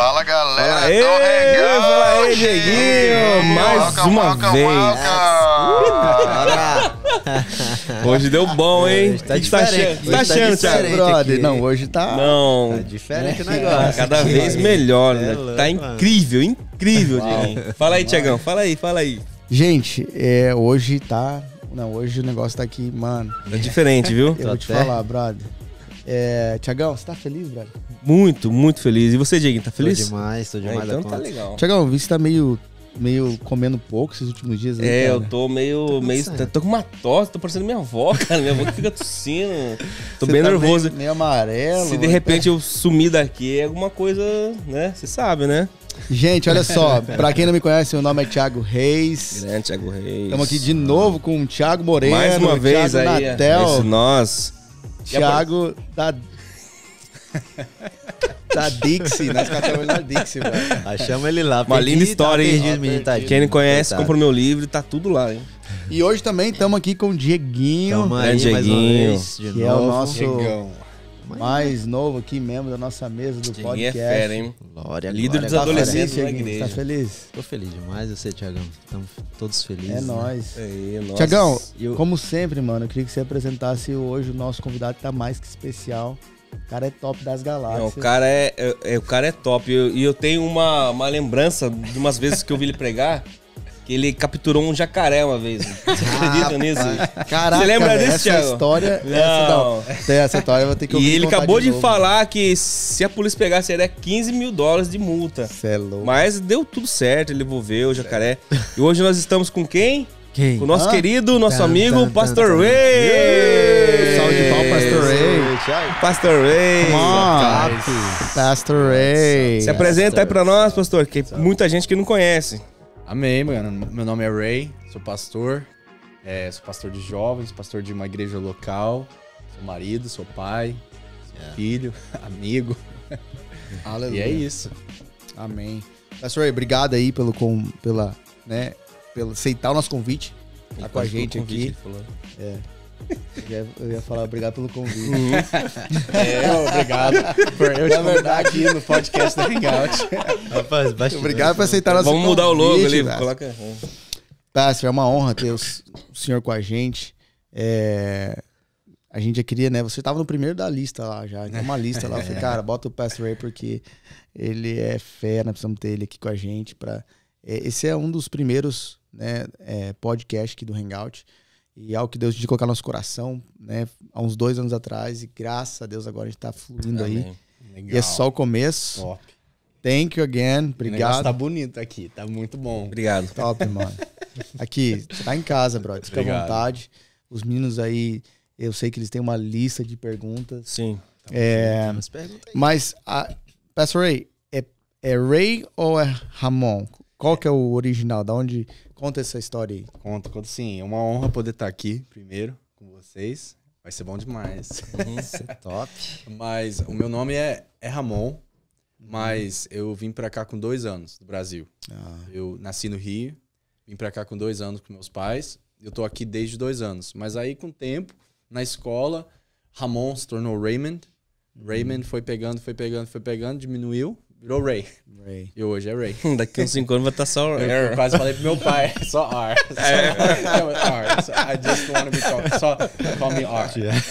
Fala galera, aê, do regão. Fala aí, Dieguinho. Mais welcome, uma welcome, vez. Welcome. Hoje deu bom, hein? Hoje tá, tá diferente. Tá tá achando Brother? Aqui. Não, hoje tá. Não. Tá diferente o né? negócio. Cada vez melhor, né? É tá incrível, incrível, Dieguinho. Fala aí, Tiagão. Fala aí, fala aí. Gente, é, hoje tá. Não, hoje o negócio tá aqui, mano. É diferente, viu? Eu tá vou te falar, brother. É, Tiagão, você tá feliz, brother? Muito, muito feliz. E você, Diego, tá feliz? Tô demais, tô demais. É, então tá legal. Tiagão, vi que você tá meio meio comendo pouco esses últimos dias aí, É, cara. eu tô meio. Tô, tá meio tô com uma tosse, tô parecendo minha avó, cara. Minha avó que fica tossindo. Tô Você bem tá nervoso. Meio, meio amarelo. Se né? de repente tá... eu sumir daqui, é alguma coisa, né? Você sabe, né? Gente, olha só, pra quem não me conhece, meu nome é Thiago Reis. Grande Thiago Reis. Estamos aqui de novo com o Thiago Moreira. Mais uma vez Thiago aí, Natel, esse nós. Thiago da da tá Dixie, nós catamos ele na Dixie, mano. Achamos ele lá. Uma linda história, hein? menino, tá, Quem não conhece, compra o meu livro, tá tudo lá, hein? E hoje também estamos aqui com o Dieguinho, aí, é, mais uma Dieguinho. vez, que é o novo. nosso mais novo aqui, membro da nossa mesa do Quem é podcast. fera, hein? Glória, Líder glória, dos adolescentes tá na igreja. Tá feliz? Tô feliz demais, eu sei, Tiagão. Estamos todos felizes. É né? nóis. É, é Tiagão, como sempre, mano, eu queria que você apresentasse hoje o nosso convidado que tá mais que especial. O cara é top das galáxias. Não, o cara é, é, é o cara é top. E eu, eu, tenho uma, uma lembrança de umas vezes que eu vi ele pregar. que Ele capturou um jacaré uma vez. Você acredita nisso? Caraca, Você lembra desse essa Thiago? História, não. Essa, não. essa história eu vou ter que ouvir E ele acabou de, de falar que se a polícia pegasse, era 15 mil dólares de multa. Cê é louco. Mas deu tudo certo, ele envolveu o jacaré. E hoje nós estamos com quem? Quem? O nosso ah? querido, nosso tá, amigo, tá, Pastor tá, Ray! Yeah! Pastor Ray. Pastor Ray. Se apresenta aí pra nós, pastor, que tem muita gente que não conhece. Amém, mano. Meu nome é Ray, sou pastor, é, sou pastor de jovens, pastor de uma igreja local, sou marido, sou pai, sou é. filho, amigo. Aleluia. E é isso. Amém. Pastor Ray, obrigado aí pelo, com, pela, né, pelo aceitar o nosso convite, tá com a gente aqui. É. Eu ia falar obrigado pelo convite. Uhum. É, obrigado. Por eu Na verdade, aqui no podcast da Hangout. Rapaz, Obrigado por aceitar nosso Vamos mudar o logo ali. Tá. Coloca. Tássio, é uma honra ter o senhor com a gente. É... A gente já queria, né? Você estava no primeiro da lista lá já. Tem então uma lista lá. Eu falei, cara, bota o Pastor Ray porque ele é fera, precisamos ter ele aqui com a gente. Pra... É, esse é um dos primeiros né, é, podcasts aqui do Hangout. E é algo que Deus te colocar no nosso coração, né? Há uns dois anos atrás, e graças a Deus agora a gente tá fluindo Amém. aí. Legal. E é só o começo. Top. Thank you again. Obrigado. O tá bonito aqui, tá muito bom. Obrigado. Top, mano. Aqui, você tá em casa, brother. Fica Obrigado. à vontade. Os meninos aí, eu sei que eles têm uma lista de perguntas. Sim. é, mas pergunta aí. mas a, Pastor Ray, é, é Ray ou é Ramon? Qual que é o original? Da onde Conta essa história aí. Conta, conta sim. É uma honra poder estar aqui primeiro com vocês. Vai ser bom demais. Isso, top. mas o meu nome é, é Ramon, mas eu vim para cá com dois anos do Brasil. Ah. Eu nasci no Rio, vim para cá com dois anos com meus pais. Eu tô aqui desde dois anos. Mas aí, com o tempo, na escola, Ramon se tornou Raymond. Raymond hum. foi pegando, foi pegando, foi pegando, diminuiu. Virou Ray. Ray. E hoje é Ray. Daqui uns 5 anos vai estar tá só Ray. Eu, quase falei pro meu pai, só R. É. É só R. R. So, I just to be called. Só call me R. Yeah.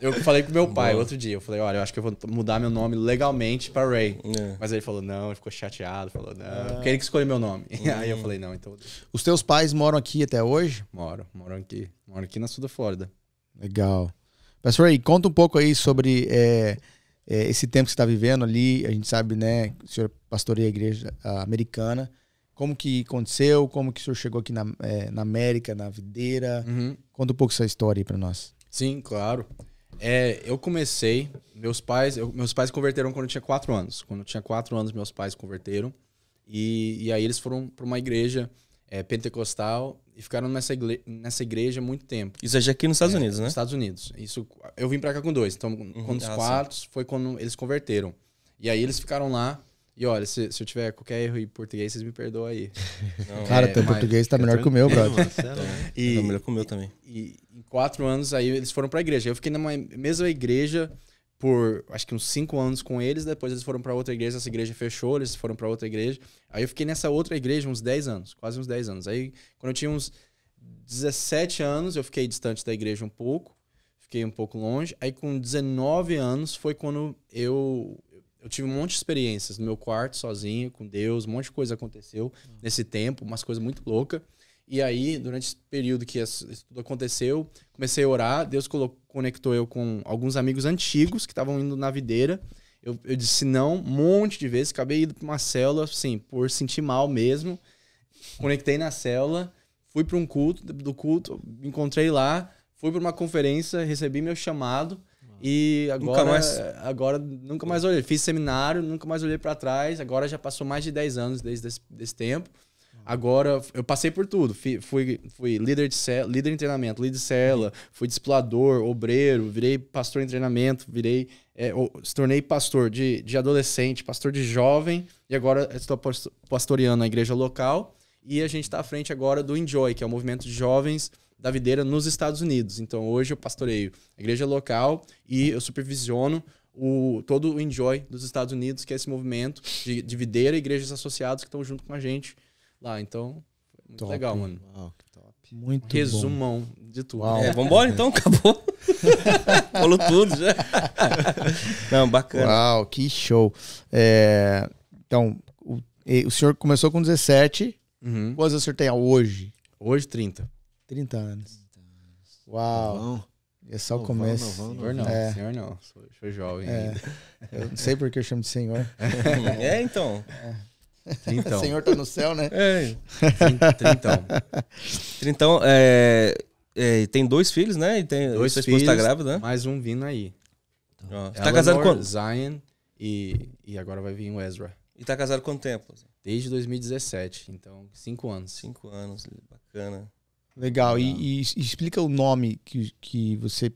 Eu falei pro meu pai Boa. outro dia. Eu falei, olha, eu acho que eu vou mudar meu nome legalmente pra Ray. Yeah. É. Mas ele falou, não, ele ficou chateado. Falou, não, ah. porque ele que escolheu meu nome. Uhum. Aí eu hum. falei, não, então. Os teus pais moram aqui até hoje? Moram, moram aqui. Moram aqui na sul da Flórida. Legal. Mas Ray, conta um pouco aí sobre. Eh, é, esse tempo que você está vivendo ali, a gente sabe, né, o senhor pastoreia a igreja americana, como que aconteceu, como que o senhor chegou aqui na, é, na América, na Videira, uhum. conta um pouco essa história aí para nós. Sim, claro. É, eu comecei, meus pais, eu, meus pais converteram quando eu tinha quatro anos. Quando eu tinha quatro anos, meus pais converteram. E, e aí eles foram para uma igreja é, pentecostal e ficaram nessa, igre nessa igreja muito tempo. Isso é já aqui nos Estados é, Unidos, né? Estados Unidos. Isso, eu vim para cá com dois. Então, uhum, os ah, quatro, foi quando eles converteram. E aí eles ficaram lá. E olha, se, se eu tiver qualquer erro em português, vocês me perdoam aí. Não, é, Cara, é, teu português tá melhor que o meu, brother. É e, tá melhor que o meu também. E, em quatro anos aí eles foram pra igreja. Eu fiquei na mesma igreja por acho que uns cinco anos com eles, depois eles foram para outra igreja, essa igreja fechou, eles foram para outra igreja. Aí eu fiquei nessa outra igreja uns 10 anos, quase uns 10 anos. Aí quando eu tinha uns 17 anos, eu fiquei distante da igreja um pouco, fiquei um pouco longe. Aí com 19 anos foi quando eu eu tive um monte de experiências no meu quarto, sozinho, com Deus, um monte de coisa aconteceu hum. nesse tempo, umas coisas muito loucas. E aí, durante esse período que isso tudo aconteceu, comecei a orar. Deus colocou, conectou eu com alguns amigos antigos que estavam indo na videira. Eu, eu, disse não um monte de vezes. Acabei indo para uma célula, assim, por sentir mal mesmo. Conectei na célula, fui para um culto, do culto, encontrei lá, fui para uma conferência, recebi meu chamado. E agora nunca mais, agora, nunca mais olhei. Fiz seminário, nunca mais olhei para trás. Agora já passou mais de 10 anos desde esse desse tempo. Agora, eu passei por tudo. Fui, fui, fui líder, de líder em treinamento, líder de cela, uhum. fui discipulador, obreiro, virei pastor em treinamento, virei. É, se tornei pastor de, de adolescente, pastor de jovem, e agora estou pastoreando a igreja local. E a gente está à frente agora do Enjoy, que é o movimento de jovens da videira nos Estados Unidos. Então hoje eu pastoreio a igreja local e eu supervisiono o, todo o Enjoy dos Estados Unidos, que é esse movimento de, de videira e igrejas associadas que estão junto com a gente lá. Então, muito top. legal, mano. Uau, top. Muito Resumão bom. de tudo. Uau. É, vambora então, acabou. Falou tudo já. Não, bacana. Uau, que show. É, então, o, o senhor começou com 17. Uhum. Quantos o senhor tem hoje? Hoje, 30. 30 anos. Uau. Não. É só o começo. Não, senhor não, é. senhor não. Sou, jovem é. ainda. Eu não sei porque eu chamo de senhor. é, então. É. Trintão. o então. senhor tá no céu, né? É, trintão. Trintão, é, é, tem dois filhos, né? E tem, dois sua esposa tá grávida, né? Mais um vindo aí. Então, tá casado quando? Zion e, e agora vai vir o Ezra. E tá casado quanto tempo? Desde 2017, então cinco anos. Cinco anos, bacana. Legal, E, e, explica o nome que, que você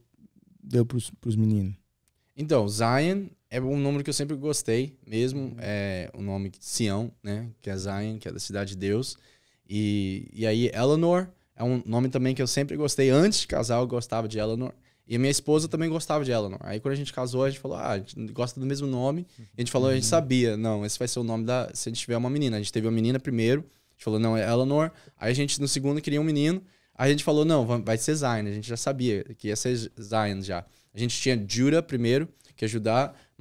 deu pros, pros meninos. Então, Zion é um número que eu sempre gostei mesmo. Uhum. É o nome Sião, né? Que é Zion, que é da Cidade de Deus. E, e aí, Eleanor é um nome também que eu sempre gostei. Antes de casar, eu gostava de Eleanor. E a minha esposa também gostava de Eleanor. Aí quando a gente casou, a gente falou, ah, a gente gosta do mesmo nome. a gente falou, a gente uhum. sabia, não, esse vai ser o nome da. Se a gente tiver uma menina. A gente teve uma menina primeiro. A gente falou, não, é Eleanor. Aí a gente, no segundo, queria um menino. Aí a gente falou, não, vai ser Zion. A gente já sabia que ia ser Zion já. A gente tinha Judah primeiro, que é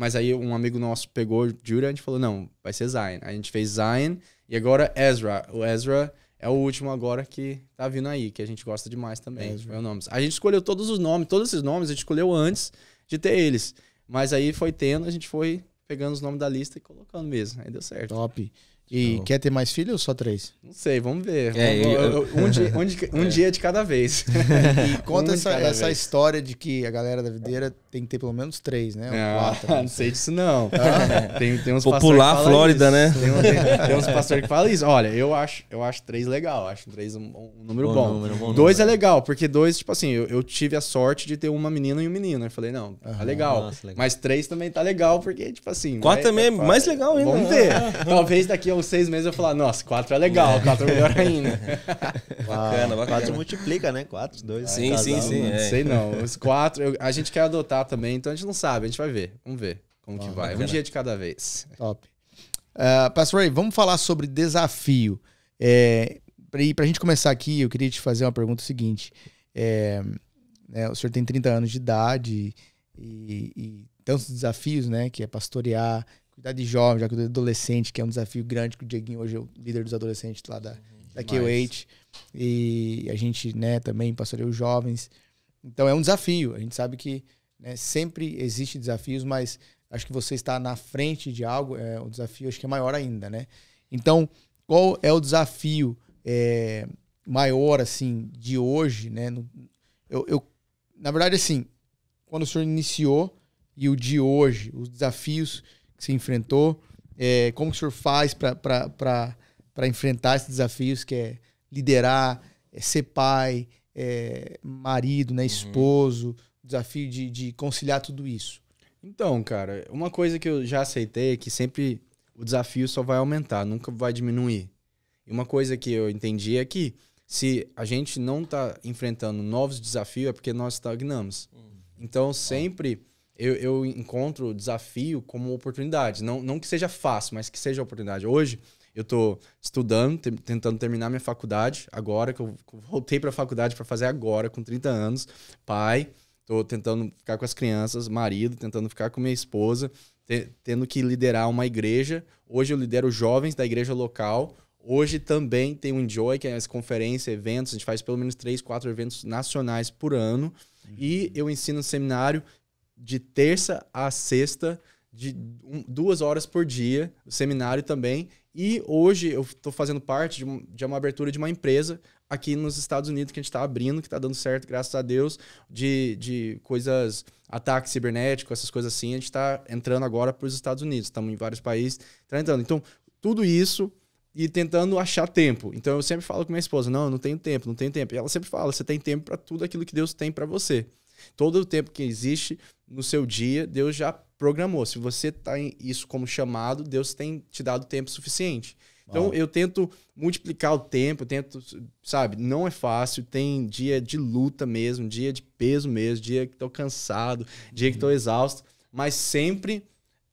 mas aí um amigo nosso pegou Judah e a gente falou, não, vai ser Zion. A gente fez Zion e agora Ezra. O Ezra é o último agora que tá vindo aí, que a gente gosta demais também. Ezra. É o nome. A gente escolheu todos os nomes, todos esses nomes a gente escolheu antes de ter eles. Mas aí foi tendo, a gente foi pegando os nomes da lista e colocando mesmo. Aí deu certo. Top. E Show. quer ter mais filhos ou só três? Não sei, vamos ver. É, eu, eu, um, dia, um, um é. dia, de cada vez. E conta um essa, essa vez. história de que a galera da videira tem que ter pelo menos três, né? Não, ah, quatro, não sei disso não. Ah, tem, tem uns Popular Flórida, isso. né? Tem, tem, tem uns pastores que falam isso. Olha, eu acho, eu acho três legal. Acho três um, um número bom. bom. Número, bom dois é legal, porque dois, tipo assim, eu, eu, tive a sorte de ter uma menina e um menino. Eu falei, não, tá uhum, legal. Nossa, legal. Mas três também tá legal, porque, tipo assim... Quatro né? também é mais legal ainda. Vamos né? ver. Talvez daqui a seis meses eu falar, nossa, quatro é legal, quatro é melhor ainda. bacana, ah, é bacana. Quatro multiplica, né? Quatro, dois. Sim, sim, casal, tá sim. Não é. sei não. Os quatro, eu, a gente quer adotar também, então a gente não sabe, a gente vai ver. Vamos ver como que ah, vai. Bacana. Um dia de cada vez. Top. Uh, Pastor Ray, vamos falar sobre desafio. É, para a gente começar aqui, eu queria te fazer uma pergunta é seguinte. É, né, o senhor tem 30 anos de idade e, e tantos desafios, né? Que é pastorear, Cuidar de jovem, já cuidar de adolescente, que é um desafio grande que o Dieguinho hoje é o líder dos adolescentes lá da, uhum, da KOH. E a gente, né, também pastoreia os jovens. Então é um desafio. A gente sabe que né, sempre existe desafios, mas acho que você está na frente de algo, é, o desafio acho que é maior ainda, né? Então, qual é o desafio é, maior, assim, de hoje, né? No, eu, eu, na verdade, assim, quando o senhor iniciou e o de hoje, os desafios que se enfrentou. É, como o senhor faz para enfrentar esses desafios, que é liderar, é ser pai, é marido, né, uhum. esposo, uhum. desafio de, de conciliar tudo isso? Então, cara, uma coisa que eu já aceitei é que sempre o desafio só vai aumentar, nunca vai diminuir. E uma coisa que eu entendi é que se a gente não está enfrentando novos desafios é porque nós estagnamos. Uhum. Então, sempre eu, eu encontro desafio como oportunidade. Não, não que seja fácil, mas que seja oportunidade. Hoje, eu estou estudando, te, tentando terminar minha faculdade agora, que eu voltei para a faculdade para fazer agora, com 30 anos. Pai, estou tentando ficar com as crianças, marido, tentando ficar com minha esposa, te, tendo que liderar uma igreja. Hoje eu lidero jovens da igreja local. Hoje também tem o Enjoy, que é as conferências eventos. A gente faz pelo menos três, quatro eventos nacionais por ano. Uhum. E eu ensino seminário de terça a sexta, de duas horas por dia, o seminário também. E hoje eu estou fazendo parte de, um, de uma abertura de uma empresa aqui nos Estados Unidos que a gente está abrindo, que está dando certo, graças a Deus, de, de coisas, ataque cibernético, essas coisas assim. A gente está entrando agora para os Estados Unidos, estamos em vários países, tá entrando. Então, tudo isso e tentando achar tempo. Então, eu sempre falo com minha esposa: não, eu não tenho tempo, não tenho tempo. E ela sempre fala: você tem tempo para tudo aquilo que Deus tem para você. Todo o tempo que existe no seu dia, Deus já programou. Se você está em isso como chamado, Deus tem te dado tempo suficiente. Então eu tento multiplicar o tempo, tento, sabe, não é fácil, tem dia de luta mesmo, dia de peso mesmo, dia que tô cansado, dia uhum. que tô uhum. exausto, mas sempre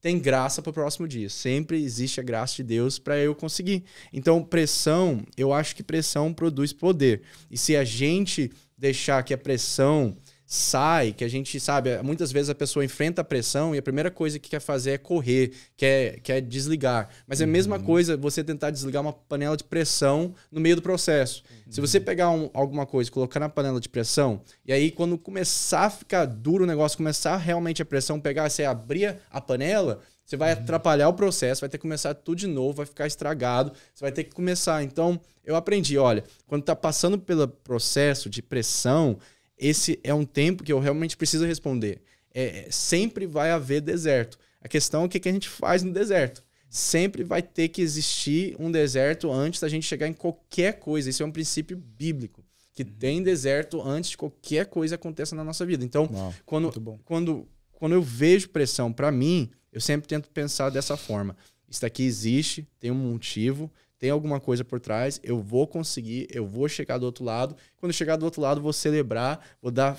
tem graça para o próximo dia. Sempre existe a graça de Deus para eu conseguir. Então, pressão, eu acho que pressão produz poder. E se a gente deixar que a pressão sai, que a gente sabe, muitas vezes a pessoa enfrenta a pressão e a primeira coisa que quer fazer é correr, quer, quer desligar. Mas é a mesma uhum. coisa você tentar desligar uma panela de pressão no meio do processo. Uhum. Se você uhum. pegar um, alguma coisa, colocar na panela de pressão, e aí quando começar a ficar duro o negócio, começar realmente a pressão pegar, você abrir a panela, você vai uhum. atrapalhar o processo, vai ter que começar tudo de novo, vai ficar estragado, você vai ter que começar. Então, eu aprendi, olha, quando tá passando pelo processo de pressão, esse é um tempo que eu realmente preciso responder. É, é sempre vai haver deserto. A questão é o que, a gente faz no deserto. Sempre vai ter que existir um deserto antes da gente chegar em qualquer coisa. Isso é um princípio bíblico. Que uhum. tem deserto antes de qualquer coisa aconteça na nossa vida. Então, Uau, quando, quando, quando eu vejo pressão para mim, eu sempre tento pensar dessa forma. Isso daqui existe, tem um motivo, tem alguma coisa por trás, eu vou conseguir, eu vou chegar do outro lado. Quando chegar do outro lado, vou celebrar, vou dar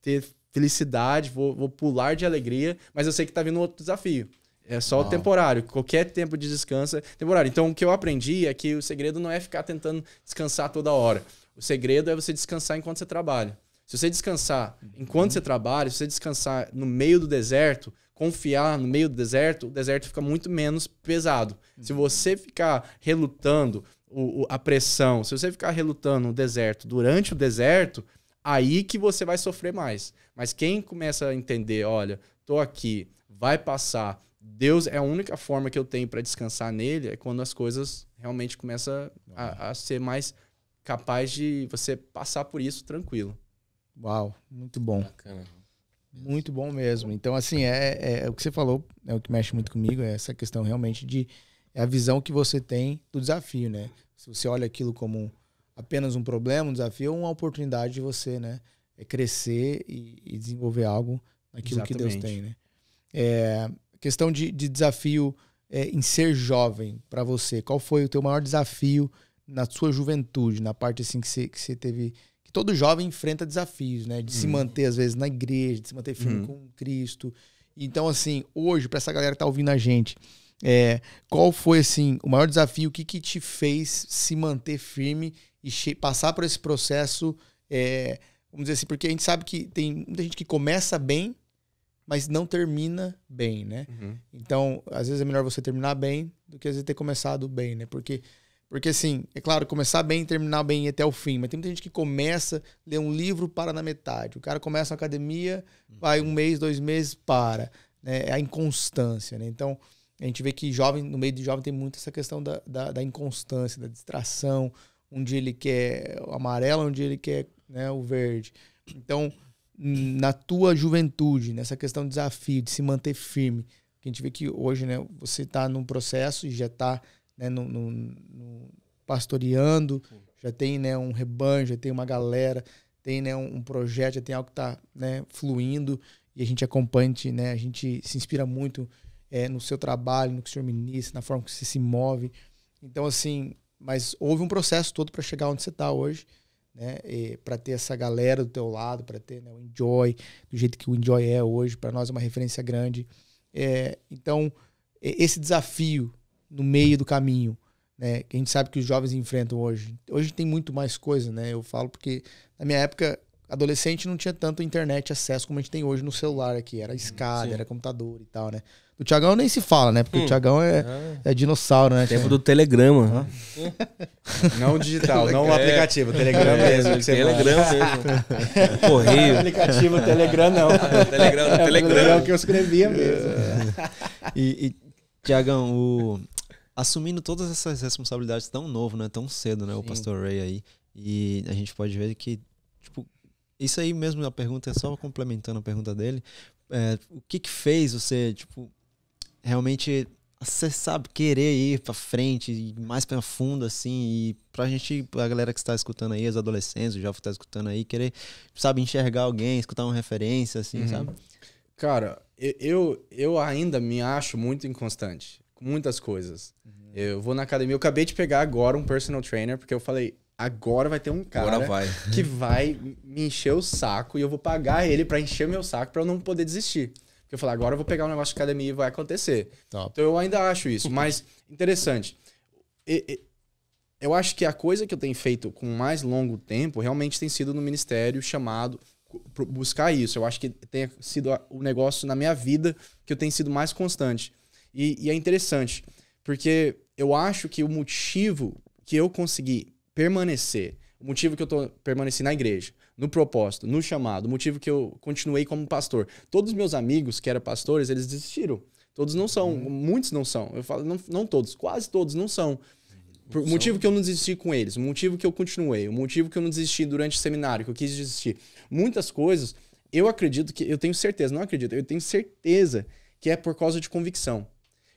ter felicidade, vou, vou pular de alegria, mas eu sei que tá vindo outro desafio. É só o temporário. Qualquer tempo de descanso é temporário. Então, o que eu aprendi é que o segredo não é ficar tentando descansar toda hora. O segredo é você descansar enquanto você trabalha. Se você descansar uhum. enquanto uhum. você trabalha, se você descansar no meio do deserto, confiar no meio do deserto, o deserto fica muito menos pesado. Uhum. Se você ficar relutando o, o, a pressão, se você ficar relutando no deserto durante o deserto, aí que você vai sofrer mais. Mas quem começa a entender, olha, tô aqui, vai passar, Deus é a única forma que eu tenho para descansar nele, é quando as coisas realmente começam a, a ser mais capaz de você passar por isso tranquilo. Uau, muito bom. Bacana. Muito bom mesmo. Então, assim, é, é, é, o que você falou, é o que mexe muito comigo, é essa questão realmente de é a visão que você tem do desafio, né? Se você olha aquilo como apenas um problema, um desafio, ou uma oportunidade de você, né? É crescer e, e desenvolver algo naquilo Exatamente. que Deus tem, né? É, questão de, de desafio é, em ser jovem para você. Qual foi o teu maior desafio na sua juventude, na parte assim que você, que você teve que todo jovem enfrenta desafios, né? De hum. se uhum. manter, às vezes, na igreja, de se manter firme hum. com Cristo. Então, assim, hoje, para essa galera que tá ouvindo a gente, é, qual foi, assim, o maior desafio? O que, que te fez se manter firme e passar por esse processo? É, vamos dizer assim, porque a gente sabe que tem muita gente que começa bem, mas não termina bem, né? Uhum. Então, às vezes é melhor você terminar bem do que às vezes ter começado bem, né? Porque porque, assim, é claro, começar bem, terminar bem até o fim. Mas tem muita gente que começa, lê um livro, para na metade. O cara começa uma academia, vai um mês, dois meses, para. Né? É a inconstância, né? Então, a gente vê que jovem, no meio de jovem tem muito essa questão da, da, da inconstância, da distração. Um dia ele quer o amarelo, um dia ele quer né, o verde. Então, na tua juventude, nessa questão do desafio, de se manter firme, que a gente vê que hoje, né, você está num processo e já está né, no, no, no pastoreando, já tem né, um rebanho, já tem uma galera, tem né, um, um projeto, já tem algo que está né, fluindo e a gente acompanha, né, a gente se inspira muito é, no seu trabalho, no que o senhor ministra, na forma que você se move. Então, assim, mas houve um processo todo para chegar onde você está hoje, né? Para ter essa galera do teu lado, para ter né, o Enjoy, do jeito que o Enjoy é hoje, para nós é uma referência grande. É, então, esse desafio no meio do caminho, né? Que a gente sabe que os jovens enfrentam hoje. Hoje tem muito mais coisa, né? Eu falo porque na minha época adolescente não tinha tanto internet acesso como a gente tem hoje no celular aqui. Era escada, Sim. era computador e tal, né? Do Tiagão nem se fala, né? Porque hum. o Tiagão é, ah. é, dinossauro, né? Tempo do Telegrama. Hum. Não digital, não o é. aplicativo. Telegram é, mesmo. Que Telegram mesmo. Correio. Não, aplicativo Telegram não. Ah, é Telegram, Telegram. É o que eu escrevia mesmo. É. E, e Tiagão, o assumindo todas essas responsabilidades tão novo, né? Tão cedo, né? Sim. O pastor Ray aí. E a gente pode ver que, tipo, isso aí mesmo, a pergunta é só complementando a pergunta dele. É, o que que fez você, tipo, realmente você sabe querer ir para frente mais para fundo assim e pra gente a galera que está escutando aí os adolescentes o jovem que tá escutando aí querer sabe enxergar alguém escutar uma referência assim uhum. sabe cara eu eu ainda me acho muito inconstante muitas coisas. Uhum. Eu vou na academia. Eu acabei de pegar agora um personal trainer, porque eu falei, agora vai ter um cara vai. que vai me encher o saco e eu vou pagar ele para encher meu saco para eu não poder desistir. Porque eu falei, agora eu vou pegar um negócio de academia e vai acontecer. Top. Então eu ainda acho isso, mas interessante. eu acho que a coisa que eu tenho feito com mais longo tempo realmente tem sido no ministério chamado buscar isso. Eu acho que tem sido o negócio na minha vida que eu tenho sido mais constante. E, e é interessante, porque eu acho que o motivo que eu consegui permanecer, o motivo que eu tô, permaneci na igreja, no propósito, no chamado, o motivo que eu continuei como pastor. Todos os meus amigos que eram pastores, eles desistiram. Todos não são, hum. muitos não são. Eu falo, não, não todos, quase todos não são. O motivo que eu não desisti com eles, o motivo que eu continuei, o motivo que eu não desisti durante o seminário, que eu quis desistir. Muitas coisas, eu acredito que, eu tenho certeza, não acredito, eu tenho certeza que é por causa de convicção.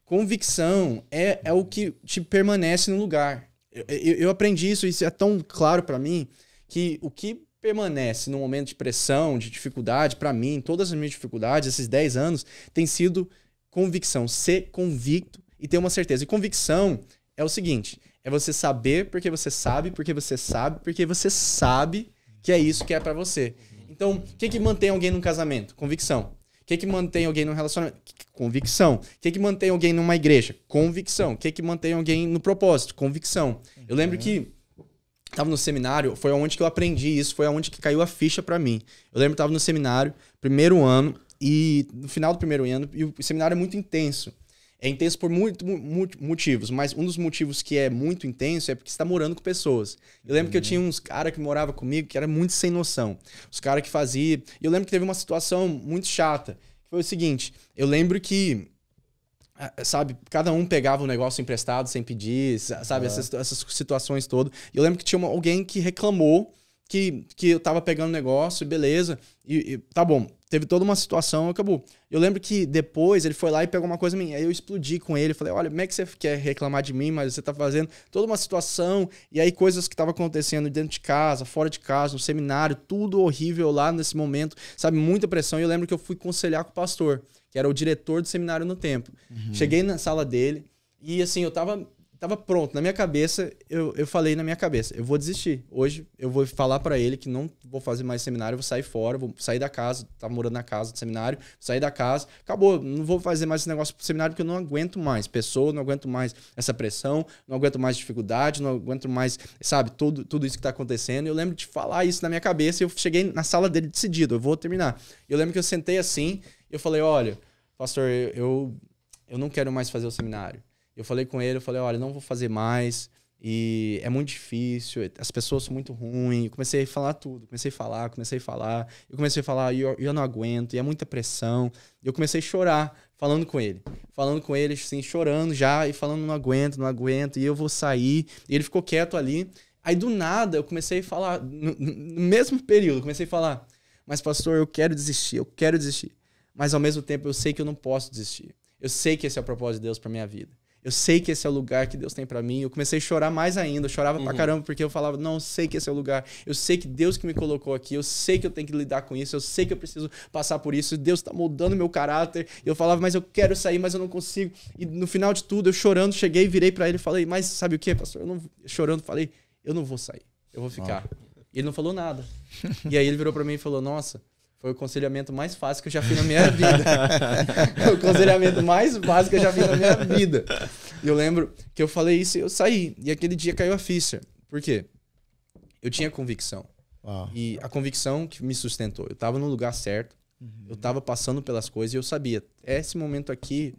Convicção é, é o que te permanece no lugar. Eu, eu, aprendi isso, isso é tão claro para mim, que o que permanece no momento de pressão, de dificuldade, para mim, todas as minhas dificuldades, esses 10 anos, tem sido convicção, ser convicto e ter uma certeza. E convicção é o seguinte: é você saber porque você sabe, porque você sabe, porque você sabe que é isso que é para você. Então, o que, que mantém alguém num casamento? Convicção. O que, que mantém alguém num relacionamento? Convicção. O que, que mantém alguém numa igreja? Convicção. O que, que mantém alguém no propósito? Convicção. Eu lembro que tava no seminário, foi onde que eu aprendi isso, foi onde que caiu a ficha para mim. Eu lembro que tava no seminário, primeiro ano, e no final do primeiro ano, e o seminário é muito intenso. É intenso por muito, muito, motivos, mas um dos motivos que é muito intenso é porque você está morando com pessoas. Eu lembro uhum. que eu uhum. tinha uns caras que morava comigo que era muito sem noção. Os caras que faziam, Eu lembro que teve uma situação muito chata. Que foi o seguinte: eu lembro que ah, sabe, cada um pegava um negócio emprestado sem pedir, sabe, uhum. essas, essas, situações todas. Eu lembro que tinha uma, alguém que reclamou que, que eu tava pegando negócio, beleza, e, e tá bom teve toda uma situação, acabou. Eu lembro que depois ele foi lá e pegou uma coisa minha, aí eu explodi com ele, falei, olha, como é que você quer reclamar de mim, mas você tá fazendo toda uma situação, e aí coisas que estavam acontecendo dentro de casa, fora de casa, no seminário, tudo horrível lá nesse momento, sabe, muita pressão, e eu lembro que eu fui conselhar com o pastor, que era o diretor do seminário no tempo. Uhum. Cheguei na sala dele, e assim, eu tava tava pronto. Na minha cabeça, eu, eu falei na minha cabeça, eu vou desistir. Hoje eu vou falar para ele que não vou fazer mais seminário, vou sair fora, vou sair da casa, estava tá morando na casa do seminário, sair da casa, acabou, não vou fazer mais esse negócio pro seminário porque eu não aguento mais pessoa, não aguento mais essa pressão, não aguento mais dificuldade, não aguento mais, sabe, tudo, tudo isso que tá acontecendo. Eu lembro de falar isso na minha cabeça e eu cheguei na sala dele decidido, eu vou terminar. Eu lembro que eu sentei assim, eu falei, olha, pastor, eu, eu não quero mais fazer o seminário. Eu falei com ele, eu falei, olha, não vou fazer mais. E é muito difícil, as pessoas são muito ruins. Eu comecei a falar tudo, comecei a falar, comecei a falar. Eu comecei a falar, eu, eu não aguento, e é muita pressão. Eu comecei a chorar falando com ele. Falando com ele, assim, chorando já, e falando, não aguento, não aguento, e eu vou sair. E ele ficou quieto ali. Aí do nada eu comecei a falar, no, no mesmo período, comecei a falar, mas pastor, eu quero desistir, eu quero desistir. Mas ao mesmo tempo eu sei que eu não posso desistir. Eu sei que esse é o propósito de Deus para minha vida eu sei que esse é o lugar que Deus tem para mim. Eu comecei a chorar mais ainda, eu chorava uhum. pra caramba, porque eu falava, não, eu sei que esse é o lugar, eu sei que Deus que me colocou aqui, eu sei que eu tenho que lidar com isso, eu sei que eu preciso passar por isso, Deus tá moldando meu caráter. Eu falava, mas eu quero sair, mas eu não consigo. E no final de tudo, eu chorando, cheguei, virei para ele e falei, mas sabe o que, pastor? Eu não... Chorando, falei, eu não vou sair, eu vou ficar. Ah. Ele não falou nada. e aí ele virou para mim e falou, nossa foi o aconselhamento mais fácil que eu já fiz na minha vida. o aconselhamento mais fácil que eu já fiz na minha vida. E eu lembro que eu falei isso e eu saí. E aquele dia caiu a ficha. Por quê? Eu tinha convicção. E a convicção que me sustentou. Eu estava no lugar certo. Uhum. Eu estava passando pelas coisas e eu sabia. Esse momento aqui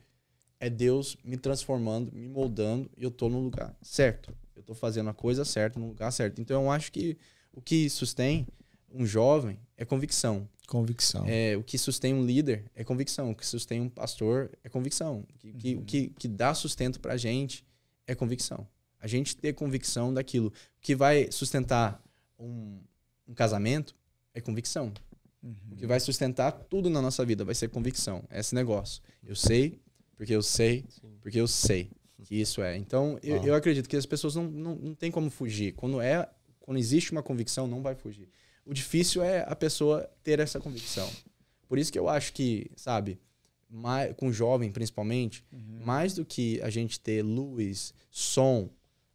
é Deus me transformando, me moldando e eu estou no lugar certo. Eu estou fazendo a coisa certa, no lugar certo. Então eu acho que o que sustém um jovem é convicção. Convicção. É, o que sustém um líder é convicção. O que sustém um pastor é convicção. O que, uhum. que, o uhum. que, que dá sustento pra gente é convicção. A gente ter convicção daquilo. O que vai sustentar um, um casamento é convicção. Uhum. O que vai sustentar tudo na nossa vida vai ser convicção. É esse negócio. Eu sei, porque eu sei, Sim. porque eu sei que isso é. Então, eu, eu, acredito que as pessoas não, não, não tem como fugir. Quando é quando existe uma convicção, não vai fugir. O difícil é a pessoa ter essa convicção. Por isso que eu acho que, sabe, mais, com jovem principalmente, uhum. mais do que a gente ter luz, som,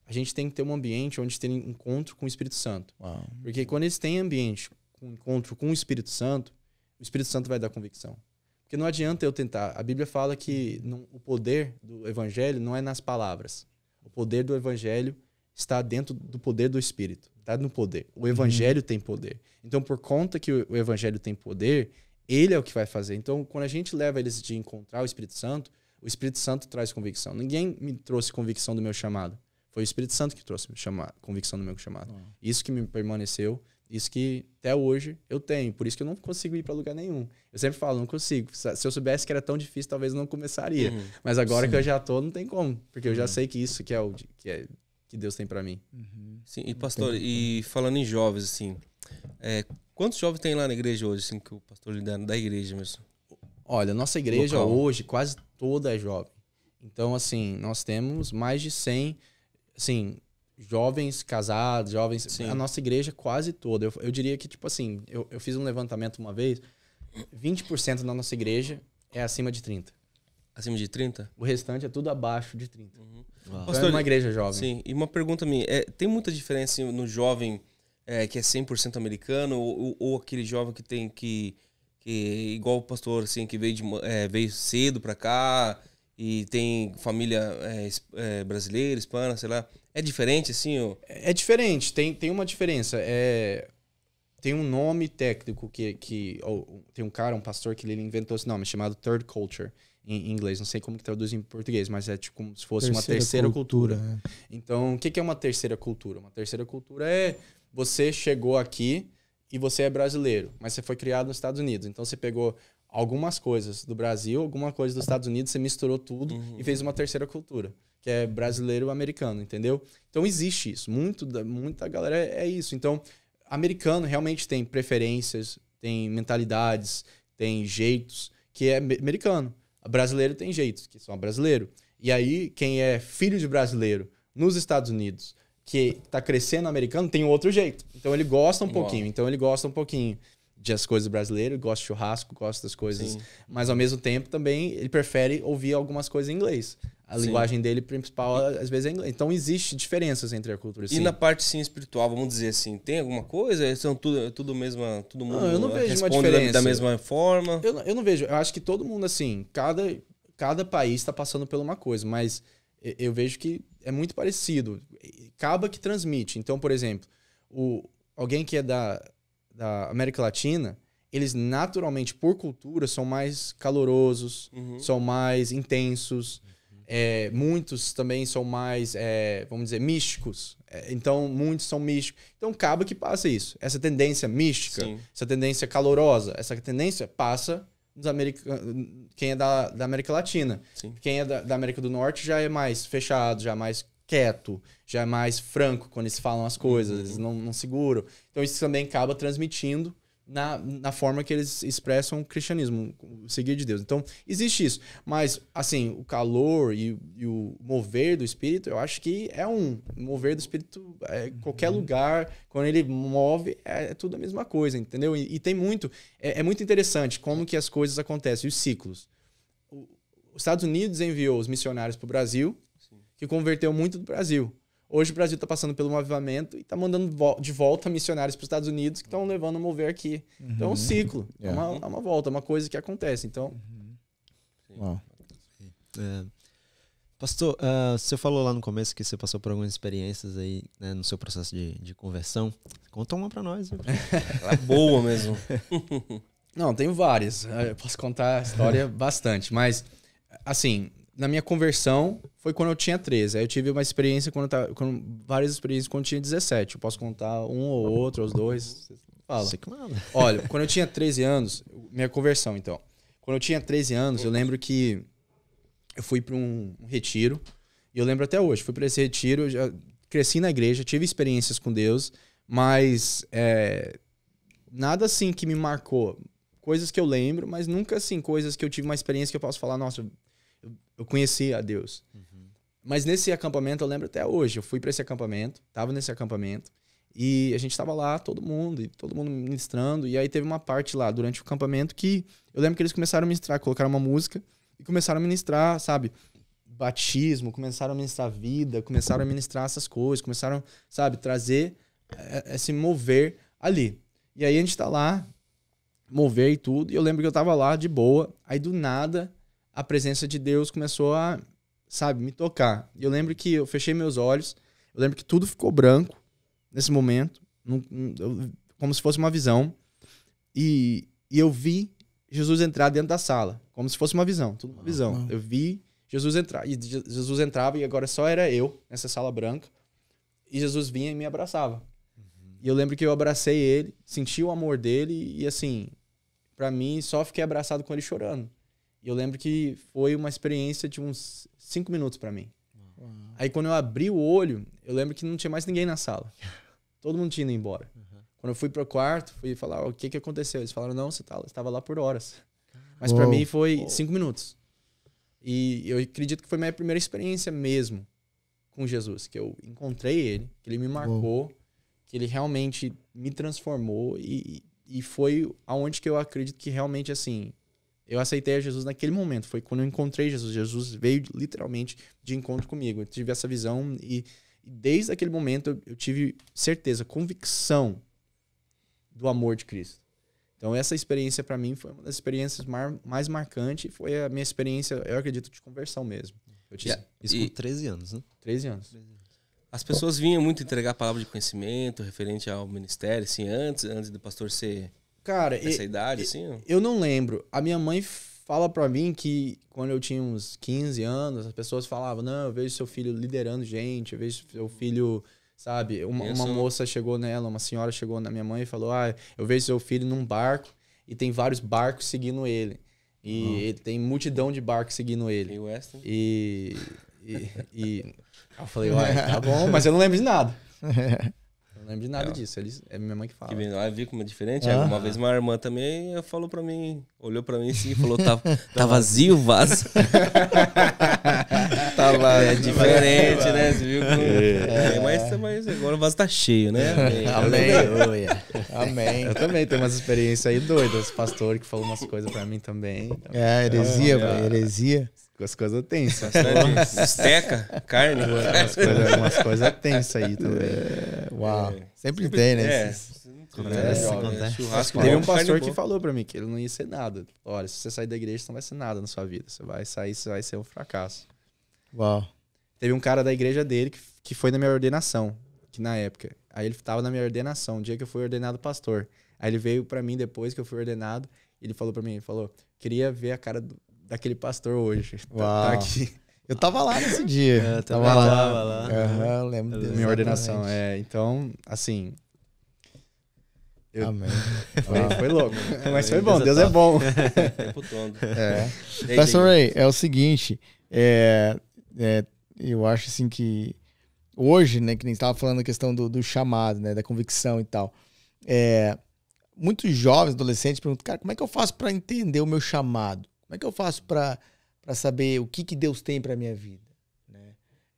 a gente tem que ter um ambiente onde tem encontro com o Espírito Santo. Uau. Porque quando eles têm ambiente com encontro com o Espírito Santo, o Espírito Santo vai dar convicção. Porque não adianta eu tentar. A Bíblia fala que não, o poder do evangelho não é nas palavras. O poder do evangelho está dentro do poder do Espírito está no poder. O uhum. evangelho uhum. tem poder. Então, por conta que o evangelho tem poder, ele é o que vai fazer. Então, quando a gente leva eles de encontrar o Espírito Santo, o Espírito Santo traz convicção. Ninguém me trouxe convicção do meu chamado. Foi o Espírito Santo que trouxe convicção do meu chamado. Uhum. Isso que me permaneceu, isso que até hoje eu tenho. Por isso que eu não consigo ir para lugar nenhum. Eu sempre falo, não consigo. Se eu soubesse que era tão difícil, talvez eu não começaria. Uhum. Mas agora Sim. que eu já tô, não tem como. Porque eu já uhum. sei que isso que é o que é que Deus tem para mim. Uhum. Sim, e pastor, e falando em jovens, assim, é, quantos jovens tem lá na igreja hoje, assim, que o pastor lidando da igreja mesmo? Olha, nossa igreja Local. hoje quase toda é jovem. Então, assim, nós temos mais de 100, assim, jovens casados, jovens... Sim. A nossa igreja quase toda. Eu, eu diria que, tipo assim, eu, eu fiz um levantamento uma vez, 20% da nossa igreja é acima de 30. Acima de 30? O restante é tudo abaixo de 30. Uhum. Uau. Então, é pastor, é uma igreja jovem. Sim, e uma pergunta minha. É, tem muita diferença no jovem é, que é 100% americano ou, ou, aquele jovem que tem que... que igual o pastor, assim, que veio, de, é, veio cedo para cá e tem família é, é, brasileira, hispana, sei lá. É diferente, assim? Ou... É diferente. Tem, tem uma diferença. É tem um nome técnico que, que tem um cara, um pastor que ele inventou esse nome chamado Third Culture, em inglês, não sei como que traduz em português, mas é tipo como se fosse terceira uma terceira cultura. cultura. É. Então, o que é uma terceira cultura? Uma terceira cultura é você chegou aqui e você é brasileiro, mas você foi criado nos Estados Unidos. Então, você pegou algumas coisas do Brasil, alguma coisa dos Estados Unidos, você misturou tudo uhum. e fez uma terceira cultura, que é brasileiro-americano, entendeu? Então, existe isso. Muito muita galera é, é isso. Então, americano realmente tem preferências, tem mentalidades, tem jeitos que é americano. Brasileiro tem jeitos, que são brasileiro. E aí, quem é filho de brasileiro nos Estados Unidos, que está crescendo americano, tem outro jeito. Então ele gosta um pouquinho. Então ele gosta um pouquinho de as coisas brasileiras, gosta de churrasco, gosta das coisas. Sim. Mas ao mesmo tempo também ele prefere ouvir algumas coisas em inglês. A Sim. linguagem dele principal, às vezes, é inglês. Então, existe diferenças entre a cultura. E sim. na parte, sim, espiritual, vamos dizer assim, tem alguma coisa? São tudo, tudo mesma, todo mundo não, eu não vejo responde uma da mesma forma? Eu, eu não vejo. Eu acho que todo mundo, assim, cada, cada país está passando por uma coisa, mas eu vejo que é muito parecido. Acaba que transmite. Então, por exemplo, o, alguém que é da, da América Latina, eles naturalmente, por cultura, são mais calorosos, uhum. são mais intensos é, muitos também são mais, é, vamos dizer, místicos. É, então, muitos são místicos. Então, acaba que passa isso. Essa tendência mística, Sim. essa tendência calorosa, essa tendência passa nos america... quem é da, da América Latina. Sim. Quem é da, da, América do Norte já é mais fechado, já é mais quieto, já é mais franco quando eles falam as coisas, uhum. eles não, não seguram. Então, isso também acaba transmitindo na, na forma que eles expressam o cristianismo, o seguir de Deus. Então, existe isso. Mas, assim, o calor e, e o mover do espírito, eu acho que é um. mover do espírito, é, qualquer uhum. lugar, quando ele move, é, é, tudo a mesma coisa, entendeu? E, e tem muito. É, é, muito interessante como que as coisas acontecem, os ciclos. O, os Estados Unidos enviou os missionários para o Brasil, Sim. que converteu muito do Brasil. Hoje o Brasil está passando pelo um avivamento e está mandando de volta missionários para os Estados Unidos que estão levando a mover aqui. Uhum. Então é um uhum. ciclo, yeah. É, é, uma, é, uma, volta, é uma coisa que acontece. Então. Uhum. É, pastor, uh, você falou lá no começo que você passou por algumas experiências aí né, no seu processo de, de conversão. Conta uma para nós. Ela é boa mesmo. Não, tenho várias. Ah, eu posso contar a história bastante, mas assim, na minha conversão foi quando eu tinha 13. Aí eu tive uma experiência quando tava, quando, várias experiências quando eu tinha 17. Eu posso contar um ou outro, os dois. Fala. Olha, quando eu tinha 13 anos, minha conversão então. Quando eu tinha 13 anos, eu lembro que eu fui para um retiro. E eu lembro até hoje, fui para esse retiro, já cresci na igreja, tive experiências com Deus, mas é, nada assim que me marcou. Coisas que eu lembro, mas nunca assim, coisas que eu tive uma experiência que eu posso falar, nossa, eu conheci a Deus. Uhum. Mas nesse acampamento, eu lembro até hoje, eu fui para esse acampamento, tava nesse acampamento, e a gente tava lá, todo mundo, e todo mundo ministrando, e aí teve uma parte lá durante o acampamento que eu lembro que eles começaram a ministrar, colocaram uma música e começaram a ministrar, sabe? Batismo, começaram a ministrar vida, começaram a ministrar essas coisas, começaram, sabe, trazer, é, é, se mover ali. E aí a gente tá lá, mover e tudo, e eu lembro que eu tava lá de boa, aí do nada a presença de Deus começou a, sabe, me tocar. Eu lembro que eu fechei meus olhos, eu lembro que tudo ficou branco nesse momento, como se fosse uma visão, e, e eu vi Jesus entrar dentro da sala, como se fosse uma visão, tudo uma ah, visão. Eu vi Jesus entrar, e Jesus entrava e agora só era eu nessa sala branca, e Jesus vinha e me abraçava. Uhum. E eu lembro que eu abracei ele, senti o amor dele e assim, para mim só fiquei abraçado com ele chorando. E eu lembro que foi uma experiência de uns cinco minutos para mim. Uhum. Aí quando eu abri o olho, eu lembro que não tinha mais ninguém na sala. Todo mundo tinha ido embora. Uhum. Quando eu fui pro quarto, fui falar o que que aconteceu. Eles falaram, não, você estava tá, lá por horas. Mas para mim foi Uou. cinco minutos. E eu acredito que foi minha primeira experiência mesmo com Jesus. Que eu encontrei ele, que ele me marcou, Uou. que ele realmente me transformou. E, e foi aonde que eu acredito que realmente, assim, eu aceitei a Jesus naquele momento, foi quando eu encontrei Jesus. Jesus veio literalmente de encontro comigo. Eu tive essa visão e, e desde aquele momento eu, tive certeza, convicção do amor de Cristo. Então essa experiência para mim foi uma das experiências mar, mais marcantes, foi a minha experiência, eu acredito, de conversão mesmo. Eu tinha yeah. isso e, 13 anos, né? 13 anos. As pessoas vinham muito entregar a palavra de conhecimento referente ao ministério, assim, antes, antes do pastor ser Cara, essa idade, assim? Eu não lembro. A minha mãe fala para mim que quando eu tinha uns 15 anos, as pessoas falavam: "Não, eu vejo seu filho liderando gente, eu vejo seu filho Sabe, uma, uma moça chegou nela, uma senhora chegou na minha mãe e falou: Ah, eu vejo seu filho num barco e tem vários barcos seguindo ele. E hum. ele tem multidão de barcos seguindo ele. E E, e, e eu falei, uai, tá bom, mas eu não lembro de nada. lembro de nada é. disso. Eles, é minha mãe que fala. Que vem lá é diferente. Ah. Uma vez uma irmã também falou pra mim, olhou pra mim assim e falou: tá, tá vazio o vaso. tá lá, é diferente, né? Você viu? É. É, mas, tá, mas agora o vaso tá cheio, né? Amém. Amém. Amém. Eu também tenho umas experiências aí doidas. Pastor que falou umas coisas pra mim também. É, heresia, é, heresia. Com as coisas tensas. Esteca, carne. Umas coisas tensas aí também. É, uau. É. Sempre, Sempre, tem, né? É. Acontece, é, acontece. É Teve um pastor que falou para mim que ele não ia ser nada. Olha, se você sair da igreja, você não vai ser nada na sua vida. Você vai sair, você vai ser um fracasso. Uau. Teve um cara da igreja dele que, que foi na minha ordenação, que na época. Aí ele tava na minha ordenação, o dia que eu fui ordenado pastor. Aí ele veio para mim depois que eu fui ordenado, ele falou para mim, ele falou: "Queria ver a cara do daquele pastor hoje. tá, tá aqui. Eu tava lá nesse dia. É, eu tava, tava lá. Tava lá. Uhum, lembro Minha ordenação. É, então, assim. Eu... Amém. Foi, foi louco. Mas foi bom, Deus é, é bom. É. é. Pastor Ray, é o seguinte. É, é, eu acho assim que hoje, né, que nem estava falando a questão do, do, chamado, né, da convicção e tal. É, muitos jovens, adolescentes perguntam, cara, como é que eu faço para entender o meu chamado? Como é que eu faço para saber o que, que Deus tem para minha vida? Né?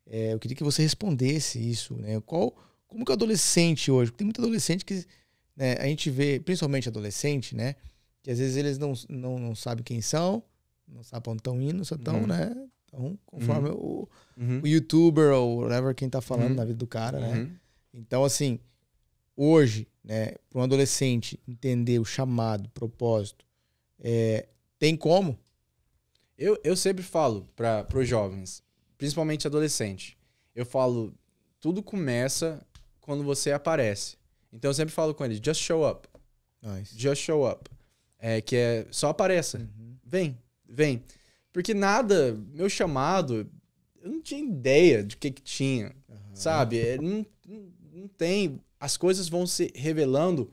É, eu queria que você respondesse isso. Né? Qual, como que o adolescente hoje? Tem muito adolescente que né, a gente vê, principalmente adolescente, né? Que às vezes eles não, não, não sabem quem são, não sabem onde estão indo, só estão, uhum. né? Então, conforme uhum. o, uhum. o, youtuber ou whatever quem tá falando uhum. na vida do cara, né? Uhum. Então, assim, hoje, né, para um adolescente entender o chamado, propósito, é, tem como? Eu, eu sempre falo para os jovens, principalmente adolescente, eu falo, tudo começa quando você aparece. Então eu sempre falo com eles, just show up. Nice. Just show up. É, que é só apareça. Uhum. Vem, vem. Porque nada, meu chamado, eu não tinha ideia de que que tinha, uhum. sabe? É, não, não tem, as coisas vão se revelando.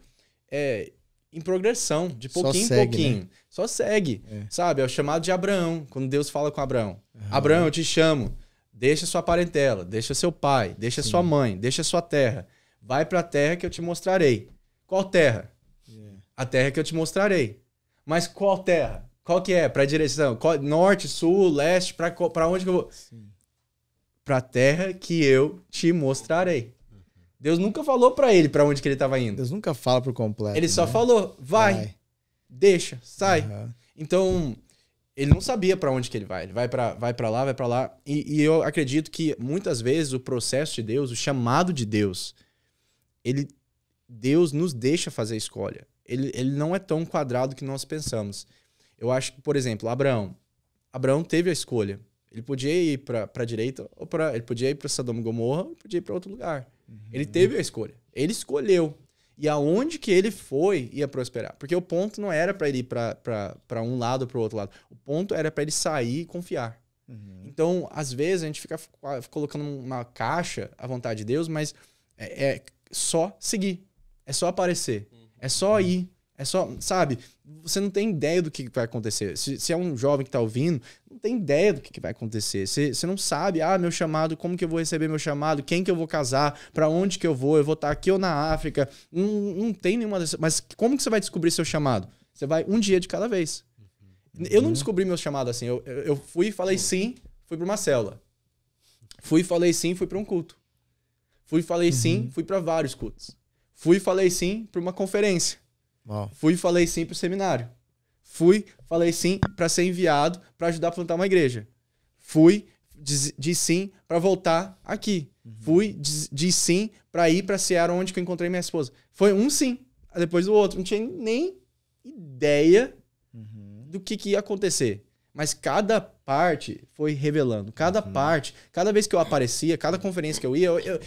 É, em progressão, de pouquinho segue, em né? pouquinho. Né? Só segue. É. Sabe? É o chamado de Abraão, quando Deus fala com Abraão. Uhum. Abraão, eu te chamo. Deixa sua parentela, deixa seu pai, deixa Sim. sua mãe, deixa sua terra. Vai para a terra que eu te mostrarei. Qual terra? Yeah. É. A terra que eu te mostrarei. Mas qual terra? Qual que é? Para direção? Qual, norte, sul, leste? Para onde que eu vou? Para a terra que eu te mostrarei. Deus nunca falou para ele para onde que ele estava indo. Deus nunca fala por completo. Ele né? só falou, vai, vai, deixa, sai. Uhum. Então, ele não sabia para onde que ele vai. Ele vai para vai pra lá, vai para lá. E, e, eu acredito que muitas vezes o processo de Deus, o chamado de Deus, ele Deus nos deixa fazer escolha. Ele, ele não é tão quadrado que nós pensamos. Eu acho que, por exemplo, Abraão. Abraão teve a escolha. Ele podia ir para a direita ou para ele podia ir para Sodoma e Gomorra, ou podia ir para outro lugar. Uhum. Ele teve a escolha. Ele escolheu. E aonde que ele foi ia prosperar. Porque o ponto não era para ele ir para um lado ou para o outro lado. O ponto era para ele sair e confiar. Uhum. Então, às vezes, a gente fica colocando uma caixa à vontade de Deus, mas é, é só seguir. É só aparecer. Uhum. É só uhum. ir. É só, sabe? Você não tem ideia do que vai acontecer. Se, se é um jovem que está ouvindo, não tem ideia do que vai acontecer. Você, você não sabe, ah, meu chamado, como que eu vou receber meu chamado, quem que eu vou casar, para onde que eu vou, eu vou estar tá aqui ou na África. Não, não tem nenhuma dessas. Mas como que você vai descobrir seu chamado? Você vai um dia de cada vez. Uhum. Eu não descobri meu chamado assim. Eu, eu fui e falei sim, fui para uma célula. Fui e falei sim, fui para um culto. Fui e falei sim, uhum. fui para vários cultos. Fui e falei sim para uma conferência. Fui e falei sim para o seminário. Fui, falei sim para ser enviado para ajudar a plantar uma igreja. Fui, disse sim para voltar aqui. Uhum. Fui, disse sim para ir para Seara onde que eu encontrei minha esposa. Foi um sim, depois do outro. Não tinha nem ideia uhum. do que, que ia acontecer. Mas cada parte foi revelando. Cada uhum. parte, cada vez que eu aparecia, cada conferência que eu ia, eu, eu,